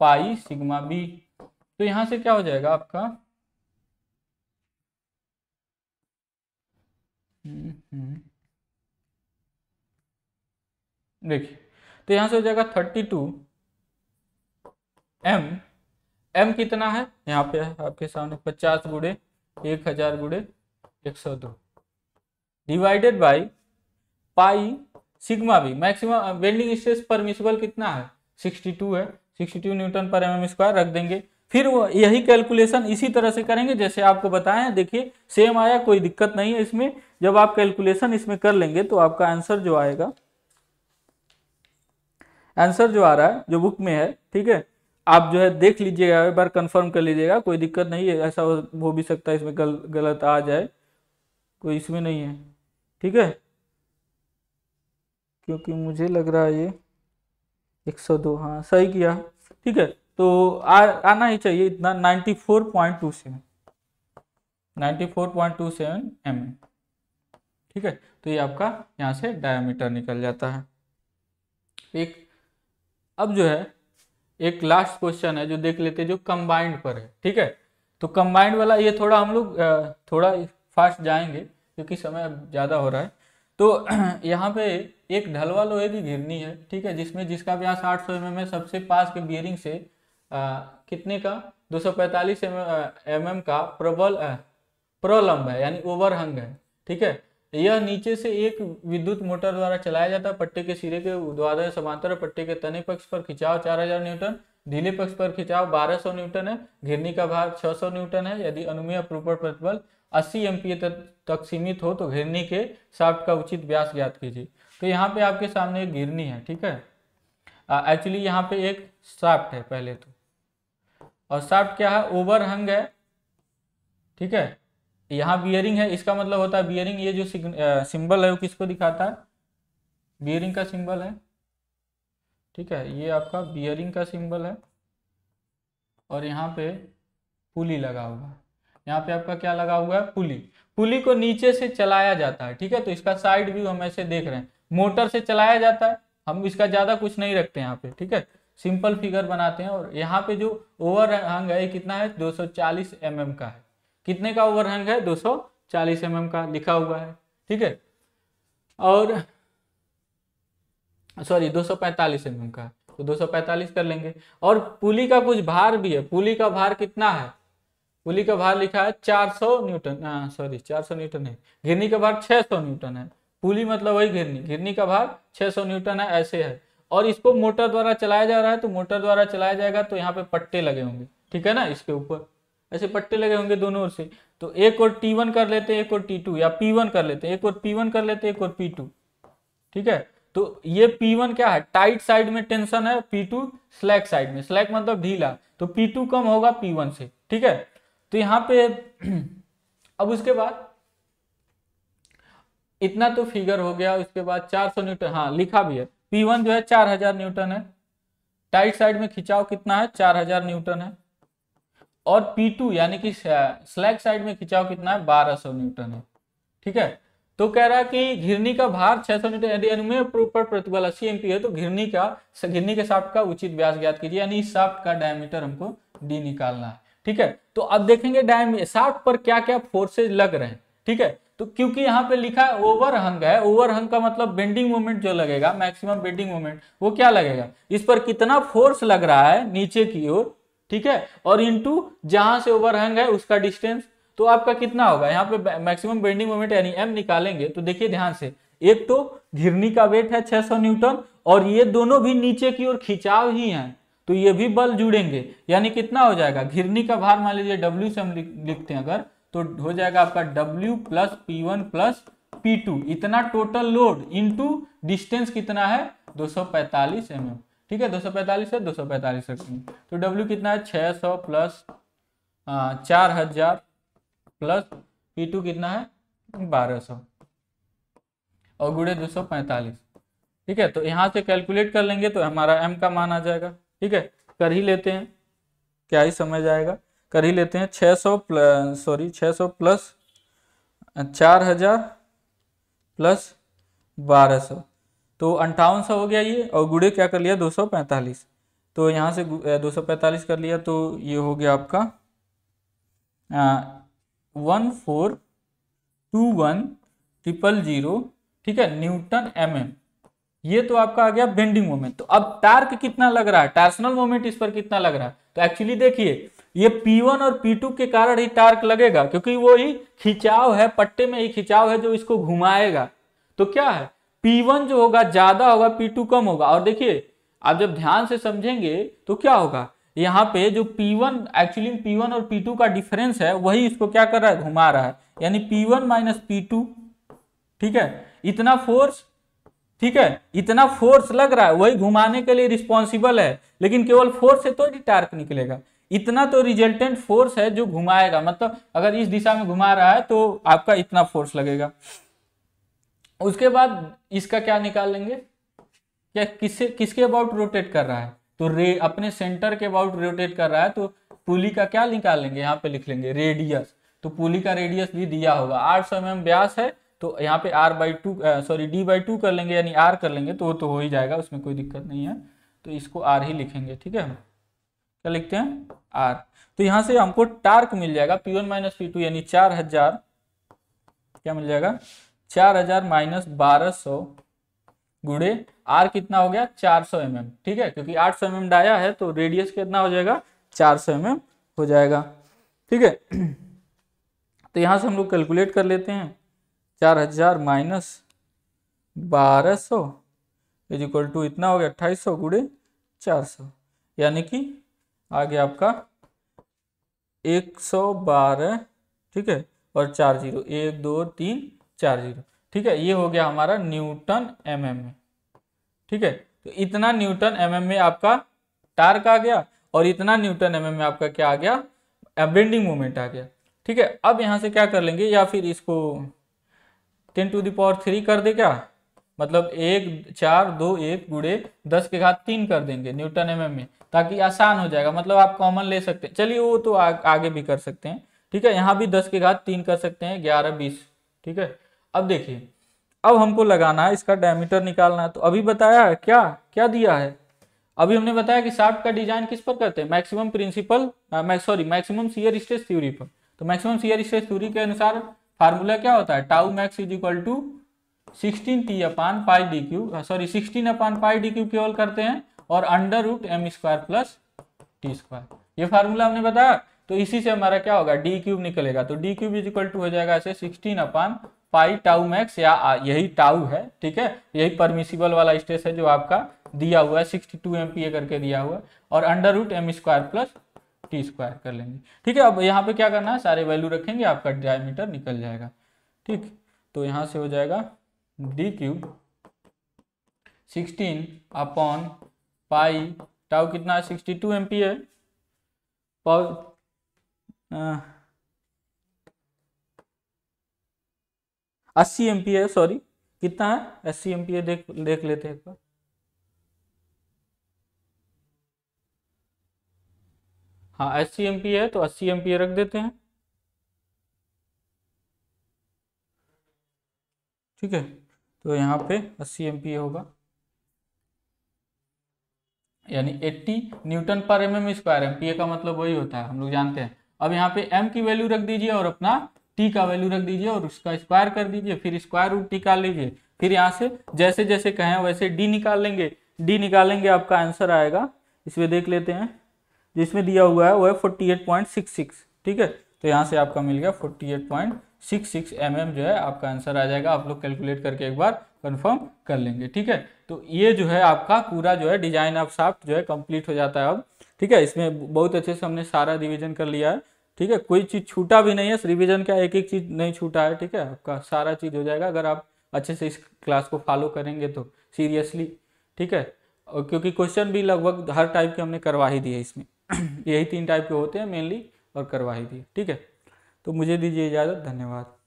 pi sigma B तो यहाँ से क्या हो जाएगा आपका हम्म, हम्म। देखिए तो यहां से हो जाएगा थर्टी टू एम एम कितना है यहाँ पे है आपके सामने पचास गुड़े एक हजार गुड़े एक सौ दो divided by pi sigma B maximum bending stress permissible कितना है 62 है 62 न्यूटन पर एम एम स्क्वायर रख देंगे फिर वो यही कैलकुलेशन इसी तरह से करेंगे जैसे आपको बताएं देखिए सेम आया कोई दिक्कत नहीं है इसमें जब आप कैलकुलेशन इसमें कर लेंगे तो आपका आंसर जो आएगा आंसर जो आ रहा है जो बुक में है ठीक है आप जो है देख लीजिएगा एक बार कंफर्म कर लीजिएगा कोई दिक्कत नहीं है ऐसा हो भी सकता है इसमें गल, गलत आ जाए कोई इसमें नहीं है ठीक है क्योंकि मुझे लग रहा है ये 102 हाँ सही किया ठीक है तो आ, आना ही चाहिए इतना 94.27 94.27 एम ठीक है तो ये आपका यहाँ से डायमीटर निकल जाता है एक अब जो है एक लास्ट क्वेश्चन है जो देख लेते हैं जो कंबाइंड पर है ठीक है तो कंबाइंड वाला ये थोड़ा हम लोग थोड़ा फास्ट जाएंगे क्योंकि समय ज़्यादा हो रहा है तो [clears throat] यहाँ पे एक ढलवा लोहे की घिरनी है ठीक है जिसमें जिसका व्यास आठ सौ एम एम है सबसे पास के बियरिंग से कितने का 245 एम mm का प्रबल प्रलम्ब है यानी ओवरहंग है ठीक है यह नीचे से एक विद्युत मोटर द्वारा चलाया जाता है पट्टे के सिरे के द्वारा समांतर पट्टे के तने पक्ष पर खिंचाव 4000 न्यूटन ढीले पक्ष पर खिंचाव 1200 न्यूटन है घिरनी का भार 600 न्यूटन है यदि अनुमेय अपरूपण प्रतिबल 80 पी तक सीमित हो तो घिरनी के साफ्ट का उचित व्यास ज्ञात कीजिए तो यहाँ पे आपके सामने एक घिरनी है ठीक है एक्चुअली यहाँ पे एक साफ्ट है पहले तो और शाफ्ट क्या है ओवरहंग है ठीक है यहाँ बियरिंग है इसका मतलब होता है बियरिंग ये जो सिंबल है वो किसको दिखाता है बियरिंग का सिंबल है ठीक है ये आपका बियरिंग का सिंबल है और यहाँ पे पुली लगा हुआ है यहाँ पे आपका क्या लगा हुआ है पुली पुली को नीचे से चलाया जाता है ठीक है तो इसका साइड व्यू हम ऐसे देख रहे हैं मोटर से चलाया जाता है हम इसका ज़्यादा कुछ नहीं रखते यहाँ पे ठीक है सिंपल फिगर बनाते हैं और यहाँ पे जो ओवर हंग है कितना है 240 mm का है कितने का ओवर हंग है 240 mm का लिखा हुआ है ठीक है और सॉरी 245 mm का तो 245 कर लेंगे और पुली का कुछ भार भी है पुली का भार कितना है पुली का भार लिखा है 400 न्यूटन सॉरी 400 न्यूटन है घिरनी का भार 600 न्यूटन है पुली मतलब वही घिरनी घिरनी का भार 600 न्यूटन है ऐसे है और इसको मोटर द्वारा चलाया जा रहा है तो मोटर द्वारा चलाया जाएगा तो यहाँ पे पट्टे लगे होंगे ठीक है ना इसके ऊपर ऐसे पट्टे लगे होंगे दोनों ओर से तो एक और टी वन कर लेते हैं एक और टी या पी वन कर लेते हैं एक और पी कर लेते हैं एक और पी ठीक है तो ये P1 क्या है टाइट साइड में टेंशन है पी टू स्लैक साइड में स्लैक मतलब ढीला तो पी टू कम होगा पी वन से ठीक है तो यहाँ पे [clears throat] अब उसके बाद इतना तो फिगर हो गया उसके बाद 400 न्यूटन हाँ लिखा भी है पी वन जो है चार हजार न्यूटन है टाइट साइड में खिंचाव कितना है चार हजार न्यूटन है और पी टू यानी कि स्लैग साइड में खिंचाव कितना है बारह सौ न्यूटन है ठीक है तो कह रहा है कि घिरनी का भार सौ न्यूटन यदि अनुमेय प्रतिबल अस्सी एमपी है तो घिरनी का घिरनी के साफ्ट का उचित व्यास ज्ञात कीजिए यानी इस का डायमीटर हमको डी निकालना है ठीक है तो अब देखेंगे डायमी साफ्ट पर क्या क्या फोर्सेज लग रहे हैं ठीक है तो क्योंकि यहाँ पे लिखा है ओवरहंग है ओवरहंग का मतलब बेंडिंग मोमेंट जो लगेगा मैक्सिमम बेंडिंग मोमेंट वो क्या लगेगा इस पर कितना फोर्स लग रहा है नीचे की ओर ठीक है और इनटू जहां से ओवरहंग है उसका डिस्टेंस तो आपका कितना होगा यहाँ पे मैक्सिमम बेंडिंग मोमेंट यानी एम निकालेंगे तो देखिए ध्यान से एक तो घिरनी का वेट है छह न्यूटन और ये दोनों भी नीचे की ओर खिंचाव ही है तो ये भी बल जुड़ेंगे यानी कितना हो जाएगा घिरनी का भार मान लीजिए डब्ल्यू से हम लिखते हैं अगर तो हो जाएगा आपका W plus P one plus P two इतना टोटल लोड इनटू डिस्टेंस कितना है 245 सौ mm. ठीक है 245 है 245 सौ तो W कितना है 600 सौ प्लस चार हजार प्लस पी टू कितना है 1200 और गुड़े पैंतालीस ठीक है तो यहाँ से कैलकुलेट कर लेंगे तो हमारा M का मान आ जाएगा ठीक है कर ही लेते हैं क्या ही समझ आएगा कर ही लेते हैं 600 प्लस सॉरी 600 प्लस चार हजार प्लस बारह सौ तो अंठावन सौ हो गया ये और गुड़े क्या कर लिया दो सौ पैंतालीस तो यहाँ से दो सौ पैंतालीस कर लिया तो ये हो गया आपका one four two one triple zero ठीक है न्यूटन एम एम ये तो आपका आ गया बेंडिंग मोमेंट तो अब टार्क कितना लग रहा है टार्सनल मोमेंट इस पर कितना लग रहा है तो एक्चुअली देखिए ये P1 और P2 के कारण ही टार्क लगेगा क्योंकि वो ही खिंचाव है पट्टे में ही खिंचाव है जो इसको घुमाएगा तो क्या है P1 जो होगा ज्यादा होगा P2 कम होगा और देखिए आप जब ध्यान से समझेंगे तो क्या होगा यहाँ पे जो P1 एक्चुअली पी और P2 का डिफरेंस है वही इसको क्या कर रहा है घुमा रहा है यानी P1 माइनस ठीक है इतना फोर्स ठीक है इतना फोर्स लग रहा है वही घुमाने के लिए रिस्पॉन्सिबल है लेकिन केवल फोर्स है तो टार्क निकलेगा इतना तो रिजल्टेंट फोर्स है जो घुमाएगा मतलब अगर इस दिशा में घुमा रहा है तो आपका इतना फोर्स लगेगा उसके बाद इसका क्या निकाल लेंगे क्या किससे किसके अबाउट रोटेट कर रहा है तो रे अपने सेंटर के अबाउट रोटेट कर रहा है तो पुली का क्या निकाल लेंगे यहाँ पे लिख लेंगे रेडियस तो पुली का रेडियस भी दिया होगा आठ सौ एम व्यास है तो यहाँ पे R by two sorry D by two कर लेंगे यानी आर कर लेंगे तो वो तो हो ही जाएगा उसमें कोई दिक्कत नहीं है तो इसको आर ही लिखेंगे ठीक है क्या लिखते हैं आर तो यहाँ से हमको टार्क मिल जाएगा P one minus P two यानी चार हजार क्या मिल जाएगा चार हजार माइनस बारह सौ गुड़े आर कितना हो गया चार सौ एम ठीक है क्योंकि आठ सौ एम डाया है तो रेडियस कितना हो जाएगा चार सौ एम हो जाएगा ठीक है [clears throat] तो यहाँ से हम लोग कैलकुलेट कर लेते हैं चार हजार माइनस बारह सौ इज इक्वल टू इतना हो गया अट्ठाईस सौ गुड़े चार सौ यानी कि आ गया आपका एक सौ बारह ठीक है और चार जीरो एक दो तीन चार जीरो ठीक है ये हो गया हमारा न्यूटन एम एम में ठीक है तो इतना न्यूटन एम एम में आपका टार्क आ गया और इतना न्यूटन एम एम में आपका क्या आ गया बेंडिंग मोमेंट आ गया ठीक है अब यहाँ से क्या कर लेंगे या फिर इसको टेन टू दावर थ्री कर दे क्या मतलब एक चार दो एक गुड़े दस के घात तीन कर देंगे न्यूटन एम में ताकि आसान हो जाएगा मतलब आप कॉमन ले सकते हैं चलिए वो तो आ, आगे भी कर सकते हैं ठीक है यहाँ भी दस के घात तीन कर सकते हैं ग्यारह बीस ठीक है अब देखिए अब हमको लगाना है इसका डायमीटर निकालना है तो अभी बताया है क्या क्या दिया है अभी हमने बताया कि साफ का डिजाइन किस पर करते हैं maximum principal sorry maximum shear stress theory पर तो मैक्सिमम सीयर स्ट्रेस थ्यूरी के अनुसार फार्मूला क्या होता है tau max is equal to sixteen T upon pi D cube sorry हाँ, sixteen upon pi D cube केवल करते हैं और under root M square plus T square ये फार्मूला हमने बताया तो इसी से हमारा क्या होगा डी क्यूब निकलेगा तो D cube is equal to हो जाएगा ऐसे sixteen upon pi tau max या यही टाउ है ठीक है यही परमिशिबल वाला स्टेस है जो आपका दिया हुआ है sixty two M P A करके दिया हुआ है और under root M square plus T square कर लेंगे ठीक है अब यहाँ पे क्या करना है सारे वैल्यू रखेंगे आपका डायमीटर निकल जाएगा ठीक तो यहाँ से हो जाएगा D cube sixteen upon pi tau कितना है सिक्सटी टू एम पी है अस्सी एम पी है सॉरी कितना है अस्सी एम पी है देख देख लेते हैं एक बार हाँ अस्सी एम है तो अस्सी एम रख देते हैं ठीक है तो यहाँ पे अस्सी एम होगा यानी 80 न्यूटन पर एम एम स्क्वायर एम का मतलब वही होता है हम लोग जानते हैं अब यहाँ पे m की वैल्यू रख दीजिए और अपना t का वैल्यू रख दीजिए और उसका स्क्वायर कर दीजिए फिर स्क्वायर रूट निकाल लीजिए फिर यहाँ से जैसे जैसे कहें वैसे d निकाल लेंगे डी निकालेंगे आपका आंसर आएगा इसमें देख लेते हैं जिसमें दिया हुआ है वो है forty eight point six six ठीक है तो यहाँ से आपका मिल गया forty eight point six six M M जो है आपका आंसर आ जाएगा आप लोग कैलकुलेट करके एक बार कंफर्म कर लेंगे ठीक है तो ये जो है आपका पूरा जो है डिजाइन ऑफ साफ्ट जो है कंप्लीट हो जाता है अब ठीक है इसमें बहुत अच्छे से हमने सारा रिविजन कर लिया है ठीक है कोई चीज़ छूटा भी नहीं है रिविजन का एक एक चीज़ नहीं छूटा है ठीक है आपका सारा चीज़ हो जाएगा अगर आप अच्छे से इस क्लास को फॉलो करेंगे तो सीरियसली ठीक है और क्योंकि क्वेश्चन भी लगभग हर टाइप के हमने करवा ही दिए इसमें यही तीन टाइप के होते हैं मेनली और करवाही भी ठीक है तो मुझे दीजिए इजाज़त धन्यवाद